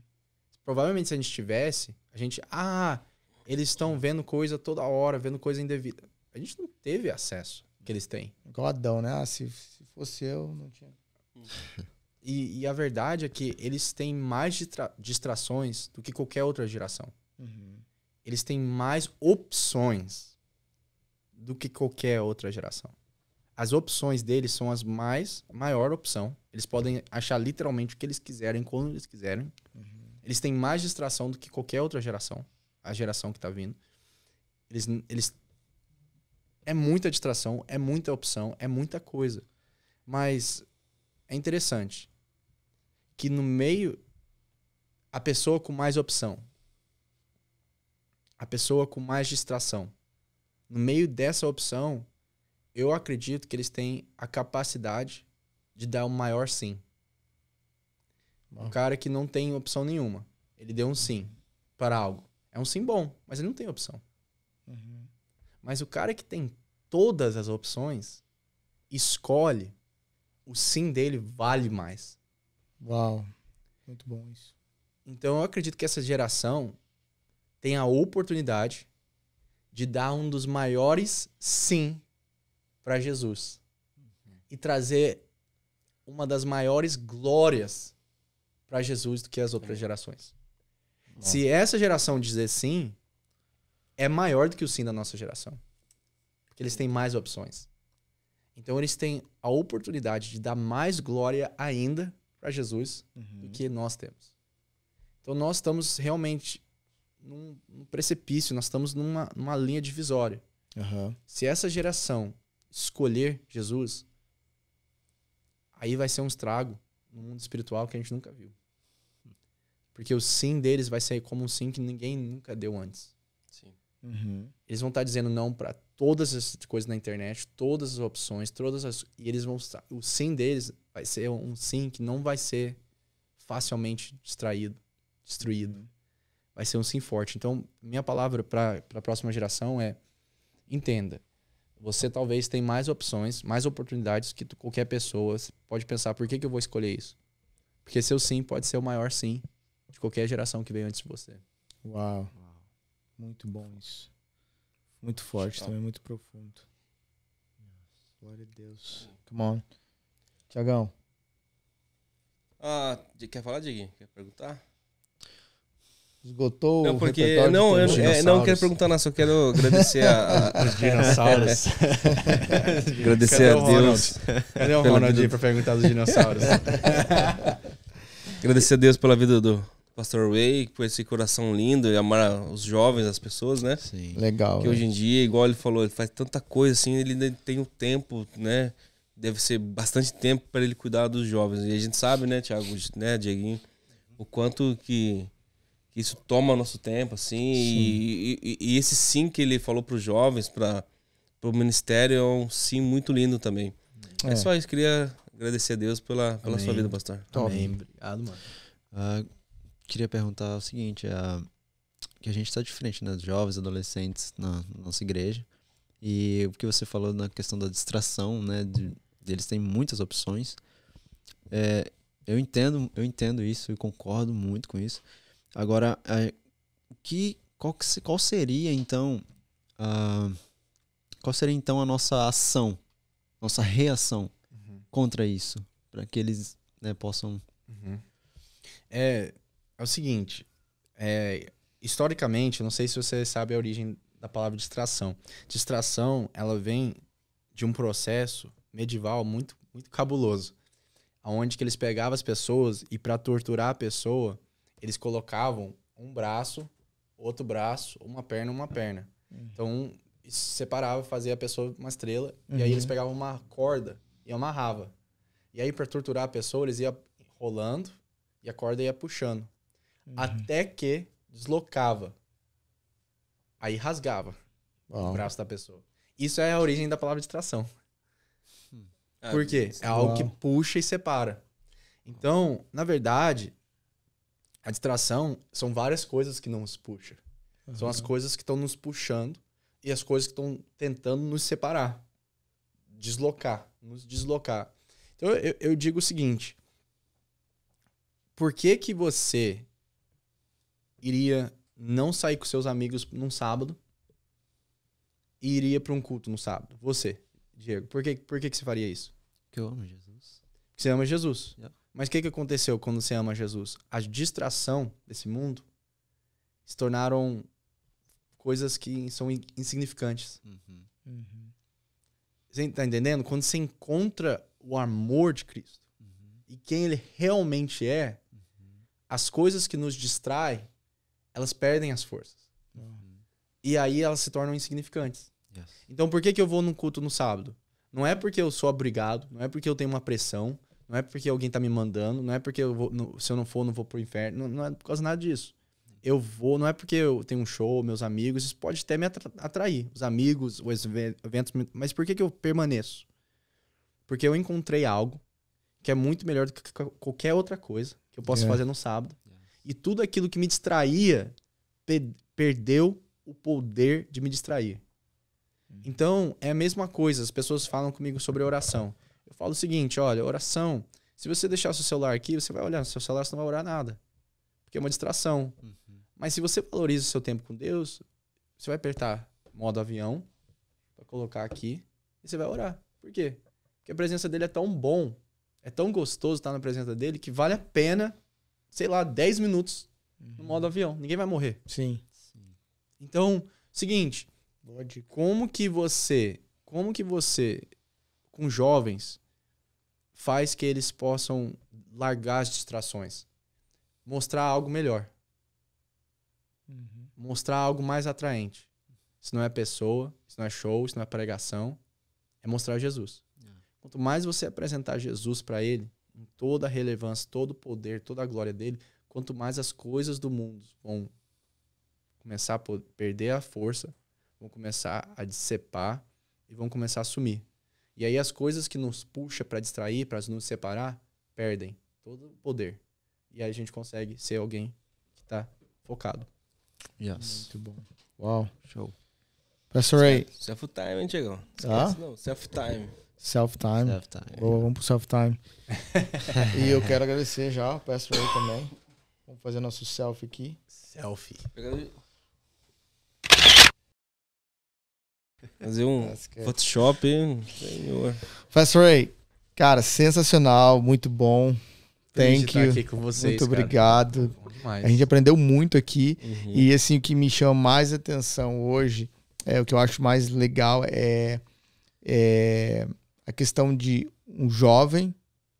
Provavelmente se a gente tivesse, a gente, ah, eles estão vendo coisa toda hora, vendo coisa indevida. A gente não teve acesso que eles têm. Igual Adão, né? Ah, se, se fosse eu, não tinha. E, e, a verdade é que eles têm mais distrações do que qualquer outra geração. Uhum. Eles têm mais opções do que qualquer outra geração. As opções deles são as mais maior opção. Eles podem achar literalmente o que eles quiserem, quando eles quiserem. Uhum. Eles têm mais distração do que qualquer outra geração. A geração que está vindo. Eles, eles é muita distração, é muita opção, é muita coisa. Mas é interessante que no meio a pessoa com mais opção, a pessoa com mais distração, no meio dessa opção, eu acredito que eles têm a capacidade de dar o um maior sim. Bom. Um cara que não tem opção nenhuma, ele deu um sim para algo. É um sim bom, mas ele não tem opção. Uhum. Mas o cara que tem todas as opções, escolhe, o sim dele vale mais. Uau, muito bom isso. Então eu acredito que essa geração tem a oportunidade de dar um dos maiores sim para Jesus uhum. e trazer uma das maiores glórias para Jesus do que as outras é. gerações. Se essa geração dizer sim, é maior do que o sim da nossa geração. Porque eles têm mais opções. Então eles têm a oportunidade de dar mais glória ainda para Jesus uhum. do que nós temos. Então nós estamos realmente num, num precipício, nós estamos numa, numa linha divisória. Uhum. Se essa geração escolher Jesus, aí vai ser um estrago no mundo espiritual que a gente nunca viu. Porque o sim deles vai ser como um sim que ninguém nunca deu antes. Uhum. Eles vão estar dizendo não para todas as coisas na internet, todas as opções, todas as. E eles vão. O sim deles vai ser um sim que não vai ser facilmente distraído, destruído. Vai ser um sim forte. Então, minha palavra para a próxima geração é: entenda. Você talvez tem mais opções, mais oportunidades que tu, qualquer pessoa. Você pode pensar: por que, que eu vou escolher isso? Porque seu sim pode ser o maior sim de qualquer geração que veio antes de você. Uau. Muito bom isso. Muito forte Stop. também, muito profundo. Glória a Deus. Come on. Tiagão. Ah, quer falar, Dig? Quer perguntar? Esgotou não, porque, o Não, eu é, não quero perguntar, não, só quero agradecer a. a... Os dinossauros. agradecer Cadê a Deus. Cadê o Ronaldinho para perguntar dos dinossauros? agradecer a Deus pela vida do Pastor Way, com esse coração lindo e amar os jovens, as pessoas, né? Sim. Legal. Que é. hoje em dia, igual ele falou, ele faz tanta coisa assim, ele tem o um tempo, né? Deve ser bastante tempo para ele cuidar dos jovens. E a gente sabe, né, Thiago, né, Dieguinho, o quanto que, que isso toma nosso tempo, assim. E, e, e, esse sim que ele falou para os jovens, para o ministério, é um sim muito lindo também. É, é só isso, queria agradecer a Deus pela, pela sua vida, pastor. Amém. Amém. Obrigado, mano. Uh, queria perguntar o seguinte, a, é, que a gente está diferente, né? Jovens, adolescentes na, na, nossa igreja. E o que você falou na questão da distração, né? De, eles têm muitas opções. É, eu entendo, eu entendo isso e concordo muito com isso. Agora, é, que, qual, que, qual seria então a, qual seria então a nossa ação, nossa reação uhum. contra isso, para que eles né, possam uhum. é, o seguinte, é, historicamente, não sei se você sabe a origem da palavra distração. Distração, ela vem de um processo medieval muito, muito cabuloso, aonde que eles pegavam as pessoas e para torturar a pessoa, eles colocavam um braço, outro braço, uma perna, uma perna. Uhum. Então, um separava, fazia a pessoa uma estrela, uhum. e aí uhum. eles pegavam uma corda e amarrava. E aí, para torturar a pessoa, eles iam rolando e a corda ia puxando. Uhum. Até que deslocava. Aí rasgava o braço da pessoa. Isso é a origem da palavra distração. Hum. É, por quê? É algo que puxa e separa. Então, na verdade, a distração são várias coisas que não nos puxa. Uhum. São as uhum. coisas que estão nos puxando e as coisas que estão tentando nos separar. Deslocar. Nos deslocar. Então, eu, eu digo o seguinte. Por que que você iria não sair com seus amigos num sábado e iria para um culto no sábado? Você, Diego, por que, por que, que você faria isso? Que eu amo Jesus. você ama Jesus. Yeah. Mas o que, que aconteceu quando você ama Jesus? A distração desse mundo se tornaram coisas que são insignificantes. Uhum. Uhum. Você tá entendendo? Quando você encontra o amor de Cristo uhum. e quem ele realmente é, uhum. as coisas que nos distraem elas perdem as forças. Uhum. E aí elas se tornam insignificantes. Yes. Então por que, que eu vou num culto no sábado? Não é porque eu sou obrigado, não é porque eu tenho uma pressão, não é porque alguém tá me mandando, não é porque eu vou, se eu não for, eu não vou pro inferno, não, não, é por causa nada disso. Eu vou, não é porque eu tenho um show, meus amigos, isso pode até me atrair, os amigos, os eventos, mas por que, que eu permaneço? Porque eu encontrei algo que é muito melhor do que qualquer outra coisa que eu posso é. fazer no sábado. E tudo aquilo que me distraía pe perdeu o poder de me distrair. Uhum. Então, é a mesma coisa. As pessoas falam comigo sobre oração. Eu falo o seguinte: olha, oração. Se você deixar seu celular aqui, você vai olhar no seu celular, você não vai orar nada. Porque é uma distração. Uhum. Mas se você valoriza o seu tempo com Deus, você vai apertar modo avião para colocar aqui e você vai orar. Por quê? Porque a presença dele é tão bom, é tão gostoso estar na presença dele que vale a pena sei lá, 10 minutos uhum. no modo avião. Ninguém vai morrer. Sim. Sim. Então, seguinte, como que você, como que você com jovens faz que eles possam largar as distrações? Mostrar algo melhor. Uhum. Mostrar algo mais atraente. Se não é pessoa, se não é show, se não é pregação, é mostrar Jesus. É. Quanto mais você apresentar Jesus para ele, em toda a relevância, todo o poder, toda a glória dele, quanto mais as coisas do mundo vão começar a perder a força, vão começar a dissepar e vão começar a sumir. E aí as coisas que nos puxa para distrair, para nos separar, perdem todo o poder. E aí a gente consegue ser alguém que está focado. Yes. Muito bom. Uau. Show. Pastor Ray. Self-time, é, é hein, Diego? Tá? Não, self-time. Self-time. Self-time. Vamos pro self-time. e eu quero agradecer já, peço pra também. Vamos fazer nosso selfie aqui. Selfie. Fazer um é. Photoshop, senhor. Fast Ray, cara, sensacional, muito bom. Thank you. Aqui com vocês, muito cara. obrigado. A gente aprendeu muito aqui. Uhum. E assim, o que me chama mais atenção hoje, é o que eu acho mais legal é, é a questão de um jovem,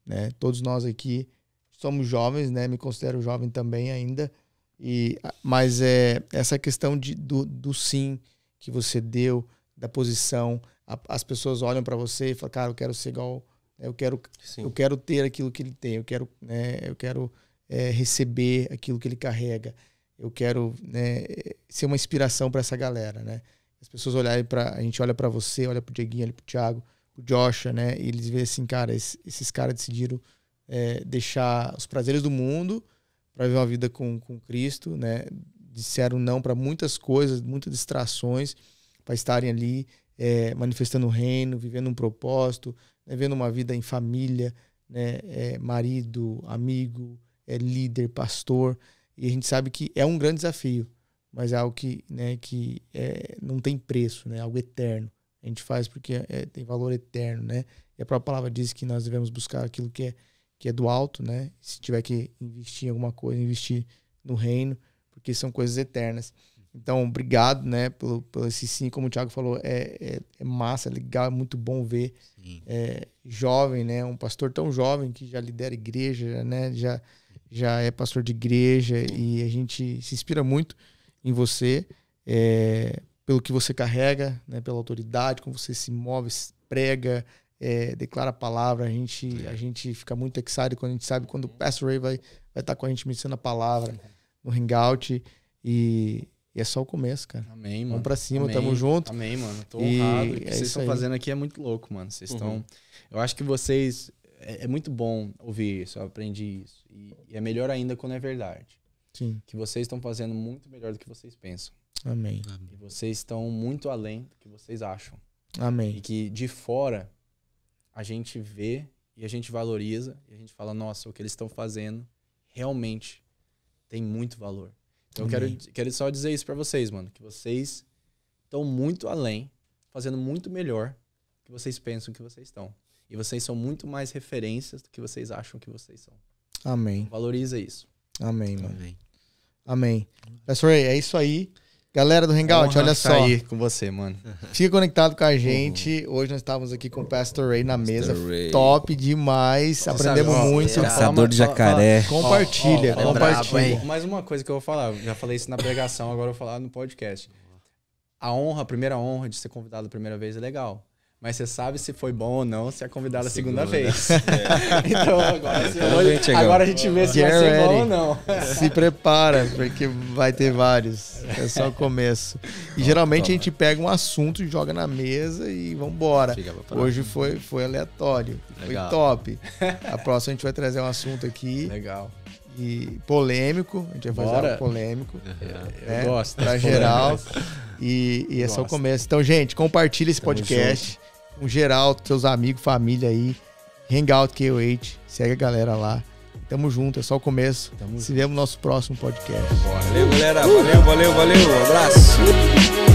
né? Todos nós aqui somos jovens, né? Me considero jovem também ainda. E mas é essa questão de, do, do sim que você deu, da posição, a, as pessoas olham para você e falam, cara, eu quero ser igual, né? eu quero, sim. eu quero ter aquilo que ele tem, eu quero, né? Eu quero é, receber aquilo que ele carrega. Eu quero né, ser uma inspiração para essa galera, né? As pessoas olharem para a gente olha para você, olha para o Dieguinho, olha para o Thiago o Joshua, né? E eles veem assim, cara, esses, esses caras decidiram é, deixar os prazeres do mundo para viver uma vida com, com Cristo, né? Disseram não para muitas coisas, muitas distrações, para estarem ali é, manifestando o reino, vivendo um propósito, né? vivendo uma vida em família, né? É, marido, amigo, é, líder, pastor. E a gente sabe que é um grande desafio, mas é algo que, né, que é, não tem preço, né? É algo eterno, a gente faz porque é, tem valor eterno, né? E a própria palavra diz que nós devemos buscar aquilo que é, que é do alto, né? Se tiver que investir em alguma coisa, investir no reino, porque são coisas eternas. Então, obrigado, né, pelo, pelo esse sim, como o Thiago falou, é, é, é massa, é legal, é muito bom ver. É, jovem, né, um pastor tão jovem que já lidera igreja, né, já, já é pastor de igreja e a gente se inspira muito em você. É, pelo que você carrega, né, pela autoridade, como você se move, se prega, é, declara a palavra. A gente, a é. gente fica muito excited quando a gente sabe quando o uhum. Pastor Ray vai estar tá com a gente ministrando a palavra uhum. no hangout. E, e é só o começo, cara. Amém, mano. Vamos pra cima, Amém. tamo junto. Amém, mano. Tô e honrado. o que é vocês estão fazendo aqui é muito louco, mano. Vocês estão. Uhum. Eu acho que vocês. É, é, muito bom ouvir isso, eu aprendi isso. e é melhor ainda quando é verdade. Sim. Que vocês estão fazendo muito melhor do que vocês pensam. Amém. E vocês estão muito além do que vocês acham. Amém. E que de fora a gente vê e a gente valoriza e a gente fala, nossa, o que eles estão fazendo realmente tem muito valor. Então Amém. eu quero, quero só dizer isso para vocês, mano, que vocês estão muito além, fazendo muito melhor do que vocês pensam que vocês estão. E vocês são muito mais referências do que vocês acham que vocês são. Amém. Então, valoriza isso. Amém, mano. Amém. Amém. Pastor, é isso aí. Galera do é Hangout, olha só. aí com você, mano. Fica conectado com a uhum. gente. Hoje nós estávamos aqui com o Pastor Ray na mesa. Ray. Top demais. Aprendemos muito. Caçador de jacaré. compartilha, compartilha. É brabo, Mais uma coisa que eu vou falar. já falei isso na pregação, agora eu vou falar no podcast. A honra, a primeira honra de ser convidado a primeira vez é legal mas você sabe se foi bom ou não se é convidado a segunda, vez. É. então agora, é. se hoje, agora a gente vê se Get vai ready. bom ou não. se prepara, porque vai ter vários. É só o começo. E geralmente toma. a gente pega um assunto, joga na mesa e vambora. Hoje foi, foi aleatório. Legal. Foi top. A próxima a gente vai trazer um assunto aqui. Legal e polêmico, a gente vai fazer algo polêmico. É, né? Eu gosto. Pra geral. E, e é só o começo. Então, gente, compartilha esse Tamo podcast. Junto geral, seus amigos, família aí. Hangout KOH, segue a galera lá. Tamo junto, é só o começo. Tamo Se vemos no nosso próximo podcast. Valeu, galera. Valeu, valeu, valeu. Um abraço.